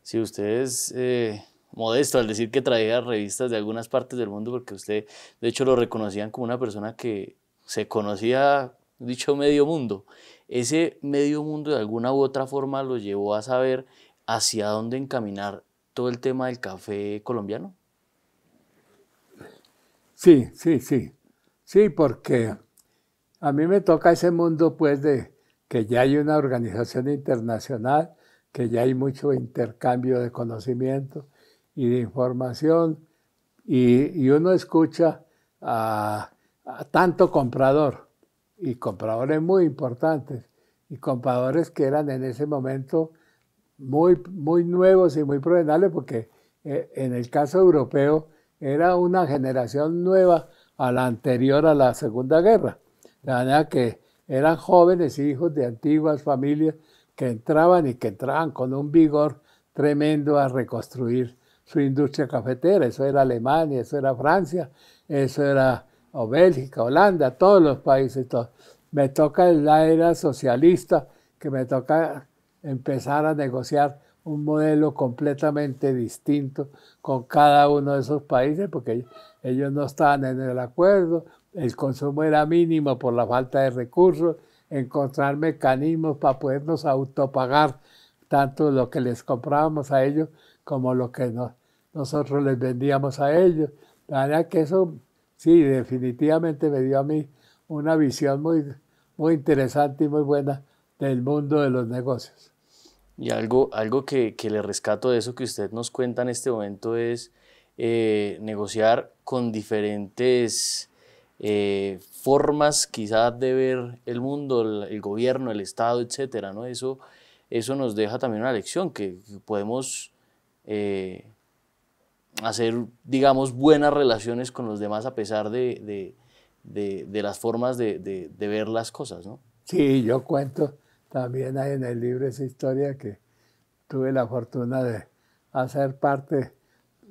Si usted es eh, modesto al decir que traía revistas de algunas partes del mundo, porque usted de hecho lo reconocían como una persona que se conocía dicho medio mundo. Ese medio mundo de alguna u otra forma lo llevó a saber hacia dónde encaminar todo el tema del café colombiano. Sí, sí, sí. Sí, porque a mí me toca ese mundo pues de que ya hay una organización internacional, que ya hay mucho intercambio de conocimiento y de información, y, y uno escucha a, a tanto comprador y compradores muy importantes y compradores que eran en ese momento muy, muy nuevos y muy profesionales porque eh, en el caso europeo era una generación nueva a la anterior a la Segunda Guerra. De manera que eran jóvenes hijos de antiguas familias que entraban y que entraban con un vigor tremendo a reconstruir su industria cafetera. Eso era Alemania, eso era Francia, eso era o Bélgica, Holanda, todos los países. todos Me toca la era socialista, que me toca empezar a negociar un modelo completamente distinto con cada uno de esos países, porque ellos no estaban en el acuerdo, el consumo era mínimo por la falta de recursos, encontrar mecanismos para podernos autopagar tanto lo que les comprábamos a ellos como lo que nosotros les vendíamos a ellos. la verdad que eso Sí, definitivamente me dio a mí una visión muy, muy interesante y muy buena del mundo de los negocios. Y algo, algo que, le rescato de eso que usted nos cuenta en este momento es eh, negociar con diferentes eh, formas quizás de ver el mundo, el, gobierno, el Estado, etcétera, ¿no? Eso, eso nos deja también una lección que, podemos eh, hacer, digamos, buenas relaciones con los demás a pesar de, de, de, las formas de, ver las cosas, ¿no? Sí, yo cuento, también hay en el libro esa historia que tuve la fortuna de hacer parte.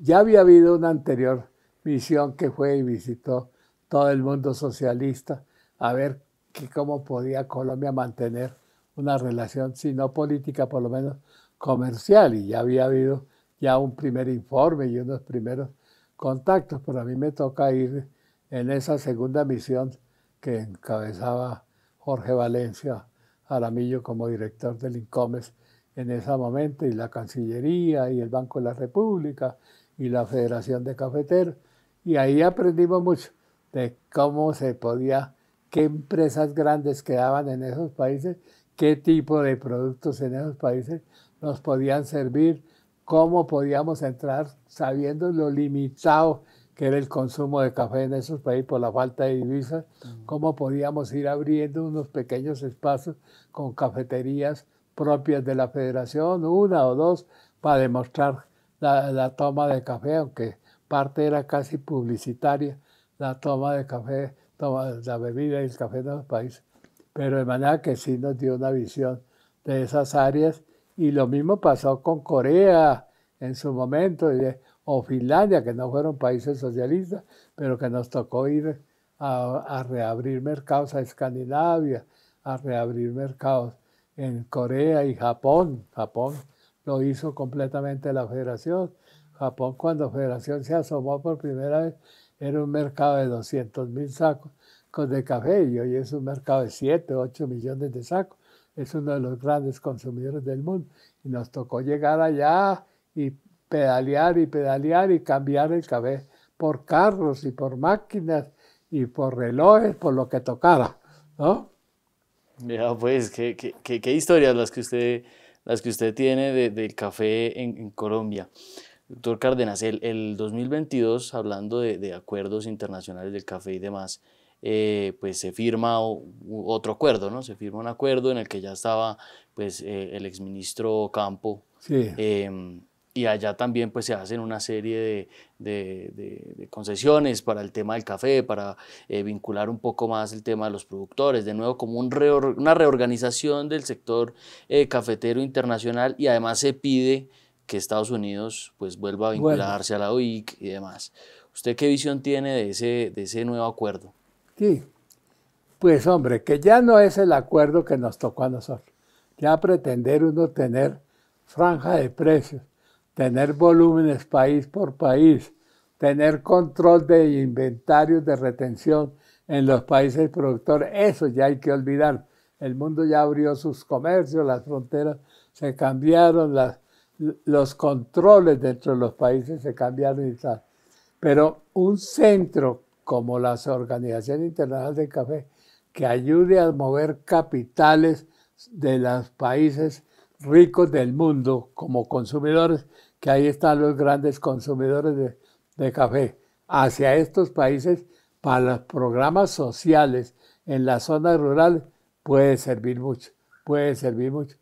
Ya había habido una anterior misión que fue y visitó todo el mundo socialista a ver que cómo podía Colombia mantener una relación, si no política, por lo menos comercial. Y ya había habido ya un primer informe y unos primeros contactos, pero a mí me toca ir en esa segunda misión que encabezaba Jorge Valencia Aramillo como director del INCOMES en ese momento, y la Cancillería, y el Banco de la República, y la Federación de Cafeteros, y ahí aprendimos mucho de cómo se podía, qué empresas grandes quedaban en esos países, qué tipo de productos en esos países nos podían servir, cómo podíamos entrar sabiendo lo limitado que era el consumo de café en esos países por la falta de divisas, mm. cómo podíamos ir abriendo unos pequeños espacios con cafeterías propias de la federación, una o dos, para demostrar la, toma de café, aunque parte era casi publicitaria, la toma de café, la bebida y el café en los países. Pero de manera que sí nos dio una visión de esas áreas y lo mismo pasó con Corea en su momento, o Finlandia, que no fueron países socialistas, pero que nos tocó ir a, reabrir mercados a Escandinavia, a reabrir mercados en Corea y Japón. Japón lo hizo completamente la federación. Japón cuando federación se asomó por primera vez era un mercado de 200 mil sacos de café y hoy es un mercado de 7, 8 millones de sacos es uno de los grandes consumidores del mundo. Y nos tocó llegar allá y pedalear y pedalear y cambiar el café por carros y por máquinas y por relojes, por lo que tocara, ¿no? Mira, pues, qué, qué, qué, historias las que usted, las que usted tiene del café en, Colombia. Doctor Cárdenas, el, 2022, hablando de, de acuerdos internacionales del café y demás, eh, pues se firma otro acuerdo, ¿no? Se firma un acuerdo en el que ya estaba pues eh, el exministro Campo. Em, y allá también pues se hacen una serie de, concesiones para el tema del café, para eh, vincular un poco más el tema de los productores, de nuevo como una reorganización del sector cafetero internacional y además se pide que Estados Unidos pues vuelva a vincularse a la OIC y demás. ¿Usted qué visión tiene de ese nuevo acuerdo? Sí. Pues hombre, que ya no es el acuerdo que nos tocó a nosotros. Ya pretender uno tener franja de precios, tener volúmenes país por país, tener control de inventarios de retención en los países productores, eso ya hay que olvidar. El mundo ya abrió sus comercios, las fronteras se cambiaron, los controles dentro de los países se cambiaron y tal. Pero un centro como las organizaciones internacionales de café, que ayude a mover capitales de los países ricos del mundo como consumidores, que ahí están los grandes consumidores de, café, hacia estos países para los programas sociales en la zona rural puede servir mucho, puede servir mucho.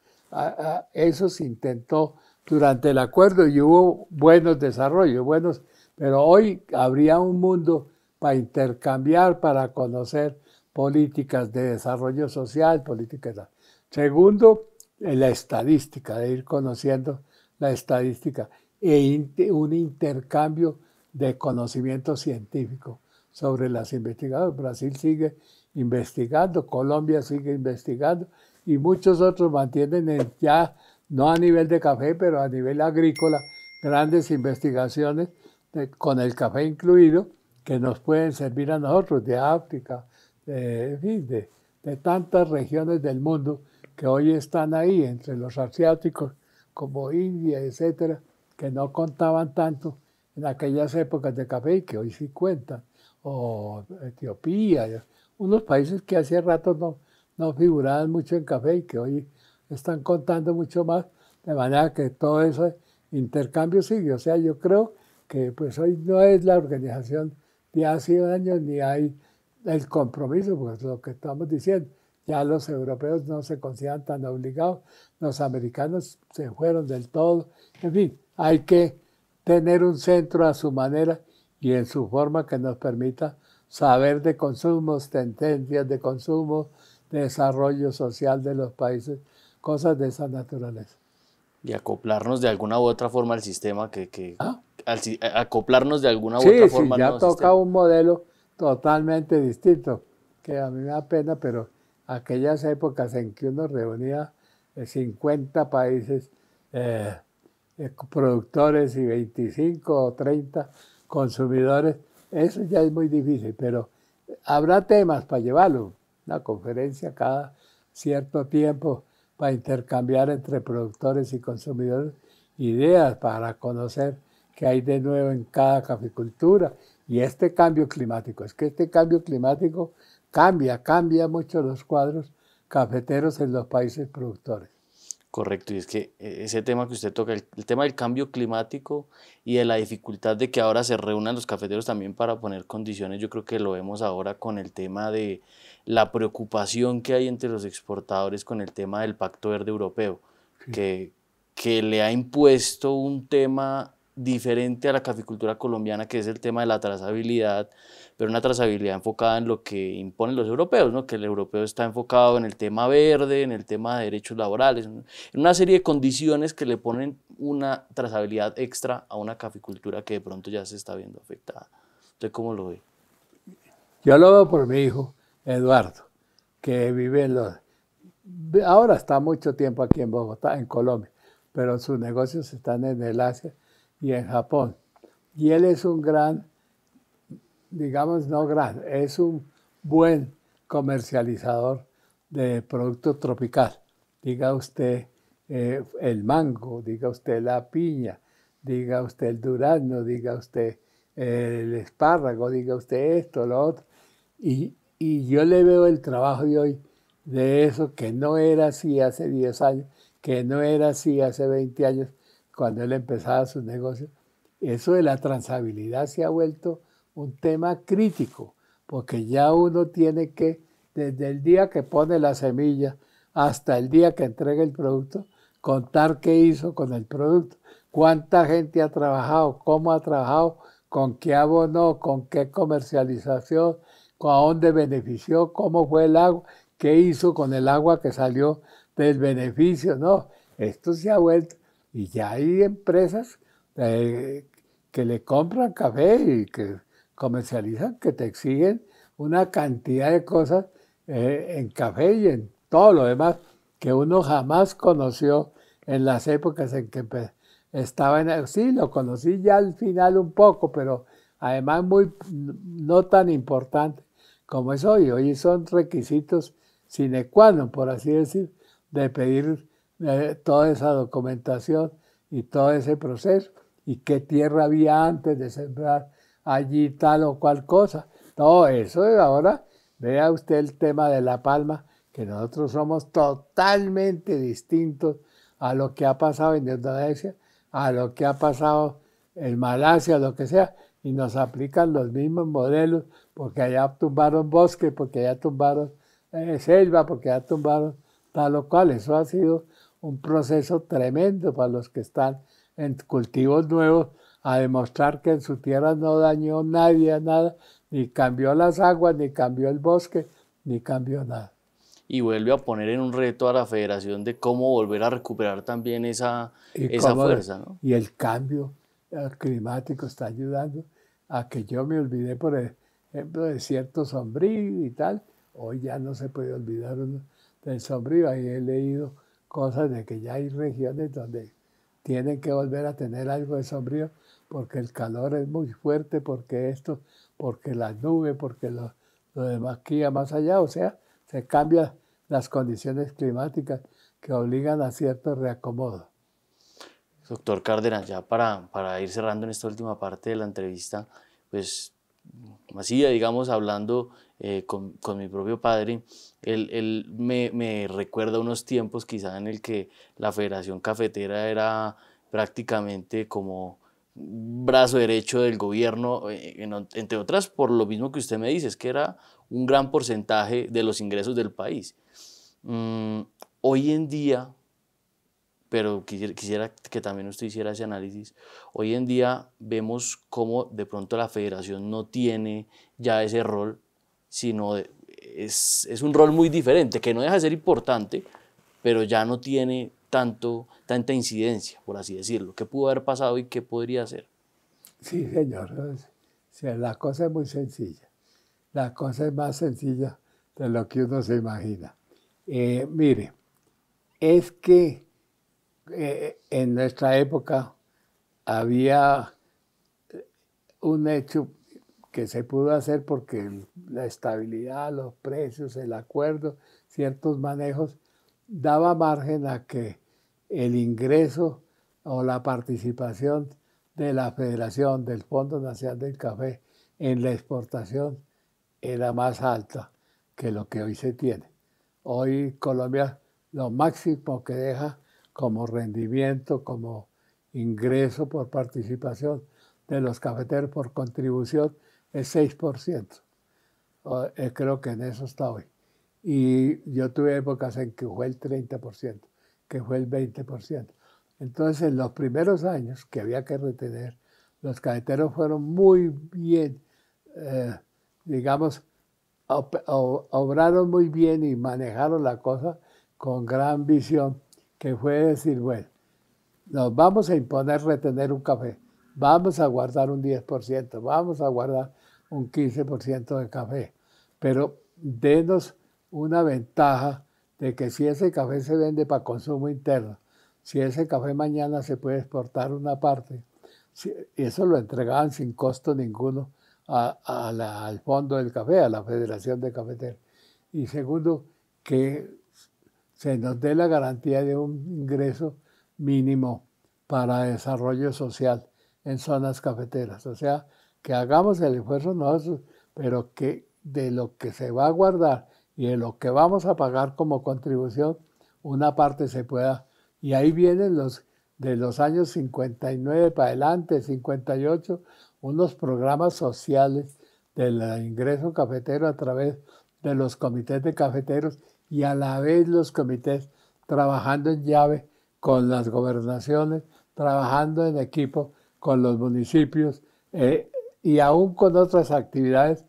Eso se intentó durante el acuerdo y hubo buenos desarrollos, buenos, pero hoy habría un mundo para intercambiar, para conocer políticas de desarrollo social, políticas. Segundo, la estadística, de ir conociendo la estadística e un intercambio de conocimiento científico sobre las investigaciones. Brasil sigue investigando, Colombia sigue investigando y muchos otros mantienen ya, no a nivel de café, pero a nivel agrícola, grandes investigaciones con el café incluido que nos pueden servir a nosotros, de África, de, tantas regiones del mundo que hoy están ahí, entre los asiáticos como India, etcétera, que no contaban tanto en aquellas épocas de café y que hoy sí cuentan, o Etiopía, unos países que hace rato no, figuraban mucho en café y que hoy están contando mucho más, de manera que todo ese intercambio sigue. O sea, yo creo que pues hoy no es la organización ni ha sido daño ni hay el compromiso, pues lo que estamos diciendo, ya los europeos no se consideran tan obligados, los americanos se fueron del todo, en fin, hay que tener un centro a su manera y en su forma que nos permita saber de consumos, tendencias de consumo, desarrollo social de los países, cosas de esa naturaleza. Y acoplarnos de alguna u otra forma al sistema que, que, ah, acoplarnos de alguna u otra forma. Sí, ya toca un modelo totalmente distinto, que a mí me da pena, pero aquellas épocas en que uno reunía 50 eh, países, eh, eh, productores y 25 o 30 consumidores, eso ya es muy difícil, pero habrá temas para llevarlo, una conferencia cada cierto tiempo para intercambiar entre productores y consumidores ideas para conocer que hay de nuevo en cada caficultura. Y este cambio climático, es que este cambio climático cambia, cambia mucho los cuadros cafeteros en los países productores. Correcto, y es que e, ese tema que usted toca, el, tema del cambio climático y de la dificultad de que ahora se reúnan los cafeteros también para poner condiciones, yo creo que lo vemos ahora con el tema de la preocupación que hay entre los exportadores con el tema del Pacto Verde Europeo, que, que le ha impuesto un tema diferente a la caficultura colombiana, que es el tema de la trazabilidad, pero una trazabilidad enfocada en lo que imponen los europeos, ¿no? que el europeo está enfocado en el tema verde, en el tema de derechos laborales, en una serie de condiciones que le ponen una trazabilidad extra a una caficultura que de pronto ya se está viendo afectada. ¿Usted cómo lo ve? Yo lo veo por mi hijo, Eduardo, que vive en Ahora está mucho tiempo aquí en Bogotá, en Colombia, pero sus negocios están en el Asia y en Japón. Y él es un gran, digamos, no gran, es un buen comercializador de producto tropical. Diga usted eh, el mango, diga usted la piña, diga usted el durazno, diga usted eh, el espárrago, diga usted esto, lo otro. Y, y yo le veo el trabajo de hoy de eso que no era así hace 10 años, que no era así hace 20 años, cuando él empezaba su negocio, Eso de la transabilidad se ha vuelto un tema crítico, porque ya uno tiene que, desde el día que pone la semilla hasta el día que entrega el producto, contar qué hizo con el producto, cuánta gente ha trabajado, cómo ha trabajado, con qué abonó, con qué comercialización, a dónde benefició, cómo fue el agua, qué hizo con el agua que salió del beneficio. No, esto se ha vuelto y ya hay empresas eh, que le compran café y que comercializan, que te exigen una cantidad de cosas eh, en café y en todo lo demás que uno jamás conoció en las épocas en que estaba en... El, sí, lo conocí ya al final un poco, pero además muy no tan importante como es hoy. Hoy son requisitos sine qua non, por así decir, de pedir eh, toda esa documentación y todo ese proceso y qué tierra había antes de sembrar allí tal o cual cosa. Todo eso es ahora, vea usted el tema de La Palma, que nosotros somos totalmente distintos a lo que ha pasado en Indonesia, a lo que ha pasado en Malasia, lo que sea, y nos aplican los mismos modelos, porque allá tumbaron bosque, porque allá tumbaron eh, selva, porque allá tumbaron tal o cual. Eso ha sido un proceso tremendo para los que están en cultivos nuevos a demostrar que en su tierra no dañó nadie nada, ni cambió las aguas, ni cambió el bosque, ni cambió nada. Y vuelve a poner en un reto a la federación de cómo volver a recuperar también esa, esa fuerza. Y el cambio eh, climático está ayudando a que yo me olvidé, por ejemplo, de cierto sombrío y tal. Hoy ya no se puede olvidar uno del sombrío. Ahí he leído cosas de que ya hay regiones donde tienen que volver a tener algo de sombrío porque el calor es muy fuerte, porque esto, porque las nubes, porque lo, demás de aquí más allá, o sea, se cambian las condiciones climáticas que obligan a cierto reacomodo. Doctor Cárdenas, ya para, para ir cerrando en esta última parte de la entrevista, pues así, digamos, hablando eh, con, con, mi propio padre, él, me, me, recuerda unos tiempos quizá en el que la Federación Cafetera era prácticamente como brazo derecho del gobierno, eh, entre otras por lo mismo que usted me dice, es que era un gran porcentaje de los ingresos del país. Mm, hoy en día, pero quisiera que también usted hiciera ese análisis. Hoy en día vemos cómo de pronto la federación no tiene ya ese rol, sino es, es, un rol muy diferente, que no deja de ser importante, pero ya no tiene tanto, tanta incidencia, por así decirlo. ¿Qué pudo haber pasado y qué podría hacer? Sí, señor. sea, la cosa es muy sencilla. La cosa es más sencilla de lo que uno se imagina. Eh, mire, es que eh, en nuestra época había eh, un hecho que se pudo hacer porque la estabilidad, los precios, el acuerdo, ciertos manejos, daba margen a que el ingreso o la participación de la Federación del Fondo Nacional del Café en la exportación era más alta que lo que hoy se tiene. Hoy Colombia lo máximo que deja como rendimiento, como ingreso por participación de los cafeteros por contribución es 6%. Eh, creo que en eso está hoy. Y yo tuve épocas en que fue el 30%, que fue el 20%. Entonces, en los primeros años que había que retener, los cafeteros fueron muy bien, eh, digamos, obraron muy bien y manejaron la cosa con gran visión que fue decir, bueno, nos vamos a imponer retener un café, vamos a guardar un 10%, vamos a guardar un 15% de café, pero denos una ventaja de que si ese café se vende para consumo interno, si ese café mañana se puede exportar una parte, eso lo entregaban sin costo ninguno al fondo del café, a la Federación de Cafeteros. Y segundo, que se nos dé la garantía de un ingreso mínimo para desarrollo social en zonas cafeteras. O sea, que hagamos el esfuerzo nosotros, pero que de lo que se va a guardar y de lo que vamos a pagar como contribución, una parte se pueda. Y ahí vienen los de los años 59 para adelante, 58, unos programas sociales del ingreso cafetero a través de los comités de cafeteros y a la vez los comités trabajando en llave con las gobernaciones, trabajando en equipo con los municipios eh, y aún con otras actividades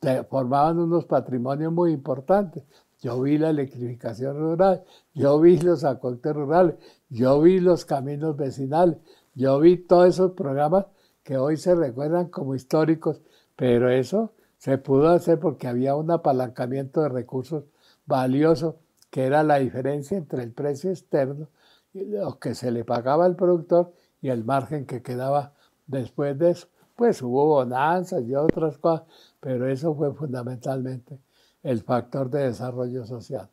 eh, formaban unos patrimonios muy importantes. Yo vi la electrificación rural, yo vi los acueductos rurales, yo vi los caminos vecinales, yo vi todos esos programas que hoy se recuerdan como históricos, pero eso se pudo hacer porque había un apalancamiento de recursos valioso, que era la diferencia entre el precio externo, lo que se le pagaba al productor y el margen que quedaba después de eso. Pues hubo bonanzas y otras cosas, pero eso fue fundamentalmente el factor de desarrollo social.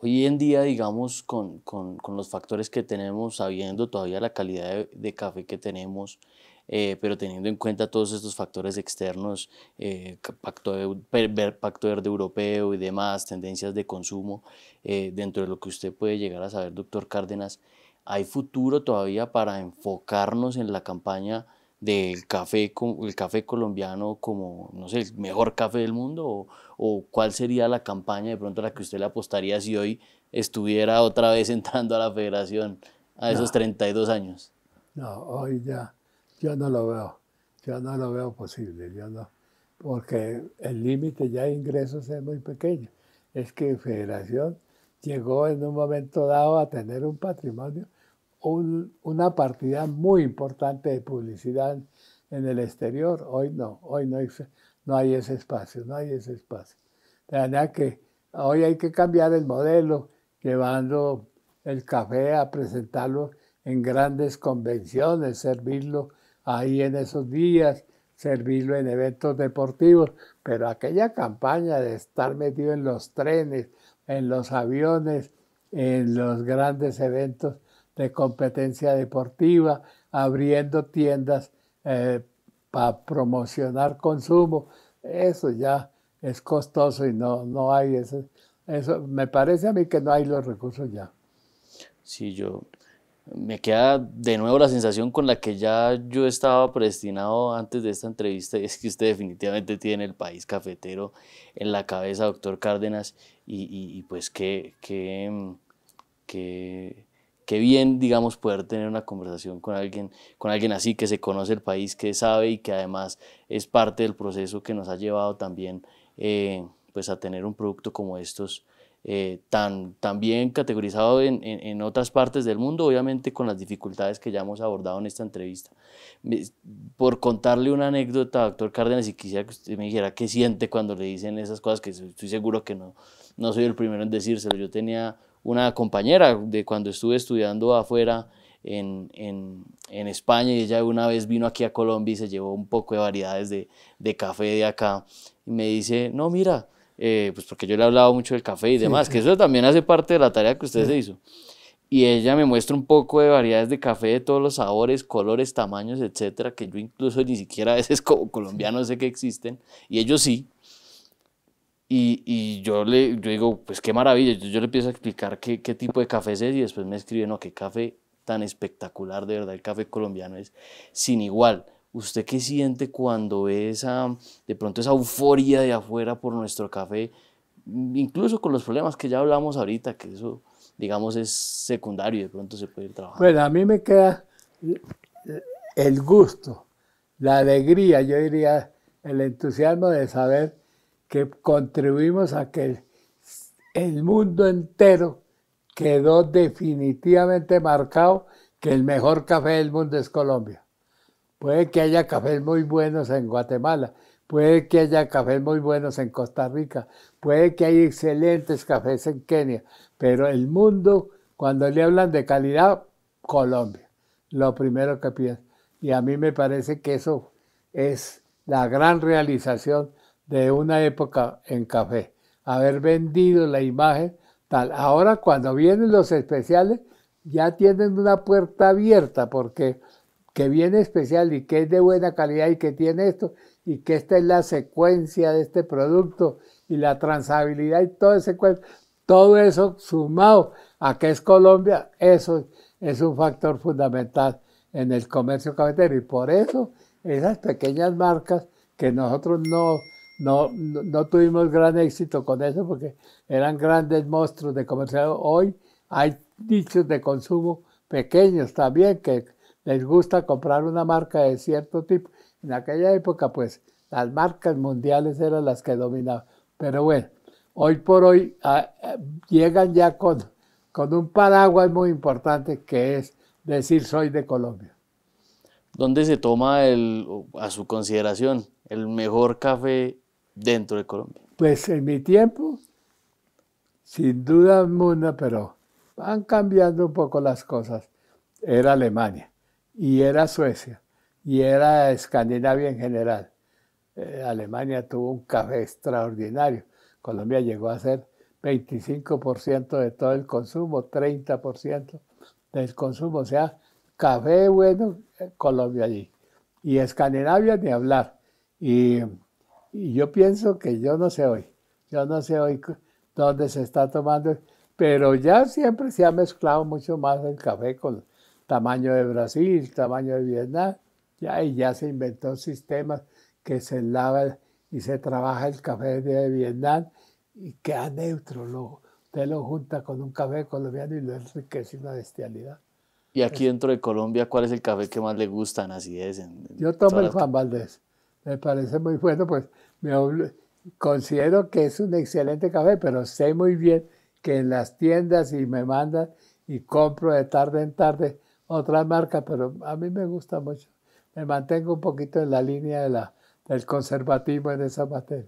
Hoy en día, digamos, con, los factores que tenemos, sabiendo todavía la calidad de, de café que tenemos, eh, pero teniendo en cuenta todos estos factores externos, eh, pacto, pacto, verde europeo y demás, tendencias de consumo, eh, dentro de lo que usted puede llegar a saber, doctor Cárdenas, ¿hay futuro todavía para enfocarnos en la campaña del café, el café colombiano como, no sé, el mejor café del mundo? O, cuál sería la campaña de pronto a la que usted le apostaría si hoy estuviera otra vez entrando a la federación a esos 32 años? No, hoy ya yo no lo veo, yo no lo veo posible, yo no, porque el límite ya de ingresos es muy pequeño. Es que Federación llegó en un momento dado a tener un patrimonio, una partida muy importante de publicidad en el exterior. Hoy no, hoy no hay, no hay ese espacio, no hay ese espacio. De manera que hoy hay que cambiar el modelo, llevando el café a presentarlo en grandes convenciones, servirlo ahí en esos días, servirlo en eventos deportivos, pero aquella campaña de estar metido en los trenes, en los aviones, en los grandes eventos de competencia deportiva, abriendo tiendas eh, para promocionar consumo, eso ya es costoso y no, no hay eso. Me parece a mí que no hay los recursos ya. Sí, yo, me queda de nuevo la sensación con la que ya yo estaba predestinado antes de esta entrevista, es que usted definitivamente tiene el país cafetero en la cabeza, doctor Cárdenas, y, pues mm, qué, bien, digamos, poder tener una conversación con alguien, con alguien así que se conoce el país, que sabe y que además es parte del proceso que nos ha llevado también eh, pues a tener un producto como estos eh, tan, bien categorizado en, en, otras partes del mundo, obviamente con las dificultades que ya hemos abordado en esta entrevista. Por contarle una anécdota, doctor Cárdenas, y quisiera que usted me dijera qué siente cuando le dicen esas cosas, que estoy seguro que no, no soy el primero en decírselo. Yo tenía una compañera de cuando estuve estudiando afuera en, en, en, España y ella una vez vino aquí a Colombia y se llevó un poco de variedades de, de, café de acá y me dice, no, mira, eh, pues porque yo le hablaba mucho del café y demás, que eso también hace parte de la tarea que usted se hizo. Y ella me muestra un poco de variedades de café de todos los sabores, colores, tamaños, etcétera, que yo incluso ni siquiera a veces como colombiano sé que existen, y ellos sí. Y, yo le digo, pues qué maravilla, yo, yo le empiezo a explicar qué, tipo de café es y después me escribe, no, qué café tan espectacular, de verdad, el café colombiano es sin igual. ¿Usted qué siente cuando ve esa, de pronto esa euforia de afuera por nuestro café? Mm, incluso con los problemas que ya hablamos ahorita, que eso, digamos, es secundario y de pronto se puede ir trabajando. Bueno, a mí me queda eh, el gusto, la alegría, yo diría, el entusiasmo de saber que contribuimos a que el mundo entero quedó definitivamente marcado que el mejor café del mundo es Colombia. Puede que haya cafés muy buenos en Guatemala, puede que haya cafés muy buenos en Costa Rica, puede que haya excelentes cafés en Kenia, pero el mundo, cuando le hablan de calidad, Colombia, lo primero que piensan. Y a mí me parece que eso es la gran realización de una época en café, haber vendido la imagen tal. Ahora cuando vienen los especiales, ya tienen una puerta abierta porque que viene especial y que es de buena calidad y que tiene esto y que esta es la secuencia de este producto y la transabilidad y todo ese todo eso sumado a que es Colombia, eso es un factor fundamental en el comercio cafetero y por eso esas pequeñas marcas que nosotros no, no, no tuvimos gran éxito con eso porque eran grandes monstruos de comercio. Hoy hay nichos de consumo pequeños también que les gusta comprar una marca de cierto tipo. En aquella época, pues, las marcas mundiales eran las que dominaban. Pero bueno, hoy por hoy ah, eh, llegan ya con, con un paraguas muy importante que es decir soy de Colombia. ¿Dónde se toma el, a su consideración el mejor café dentro de Colombia? Pues en mi tiempo, sin duda alguna, pero van cambiando un poco las cosas. Era Alemania y era Suecia, y era Escandinavia en general. Eh, Alemania tuvo un café extraordinario. Colombia llegó a ser 25% de todo el consumo, 30% del consumo. O sea, café bueno, eh, Colombia allí. Y Escandinavia ni hablar. Y, y, yo pienso que yo no sé hoy, yo no sé hoy dónde se está tomando, pero ya siempre se ha mezclado mucho más el café con, tamaño de Brasil, tamaño de Vietnam, ya, y ya se inventó sistemas que se lava y se trabaja el café de Vietnam y queda neutro, lo, usted lo junta con un café colombiano y lo enriquece una bestialidad. Y aquí dentro de Colombia, ¿cuál es el café que más le gustan? Así es. Yo tomo el Juan Valdés. Me parece muy bueno, pues me considero que es un excelente café, pero sé muy bien que en las tiendas y me mandan y compro de tarde en tarde otra marca, pero a mí me gusta mucho. Me mantengo un poquito en la línea de la, del conservatismo en esa materia.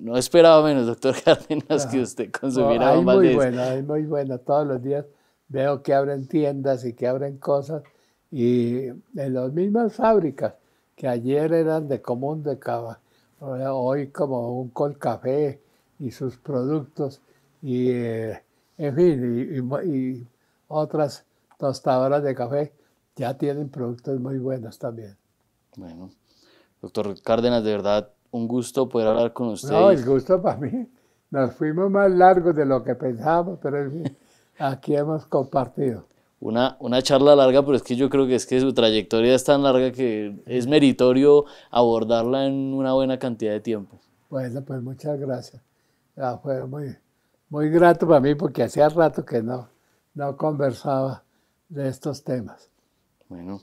No, esperaba menos, doctor Cárdenas, que usted consumiera no, maldito. más muy bueno, es muy bueno. Todos los días veo que abren tiendas y que abren cosas. Y en las mismas fábricas que ayer eran de común de cava, hoy como un col café y sus productos, y eh, en fin, y otras tostadoras de café, ya tienen productos muy buenos también. Bueno, doctor Cárdenas, de verdad, un gusto poder hablar con usted. No, el gusto para mí. Nos fuimos más largos de lo que pensábamos, pero aquí hemos compartido. Una, una, charla larga, pero es que yo creo que es que su trayectoria es tan larga que es meritorio abordarla en una buena cantidad de tiempo. Bueno, pues muchas gracias. Ah, fue muy, muy grato para mí porque hacía rato que no, no conversaba de estos temas. Bueno,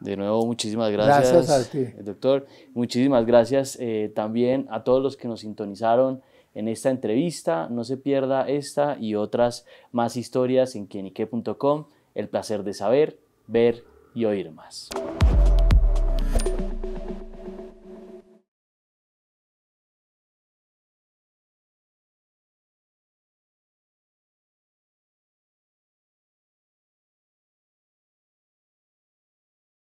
de nuevo, muchísimas gracias. Gracias a ti. Eh, doctor, muchísimas gracias eh, también a todos los que nos sintonizaron en esta entrevista. No se pierda esta y otras más historias en quienique.com. El placer de saber, ver y oír más.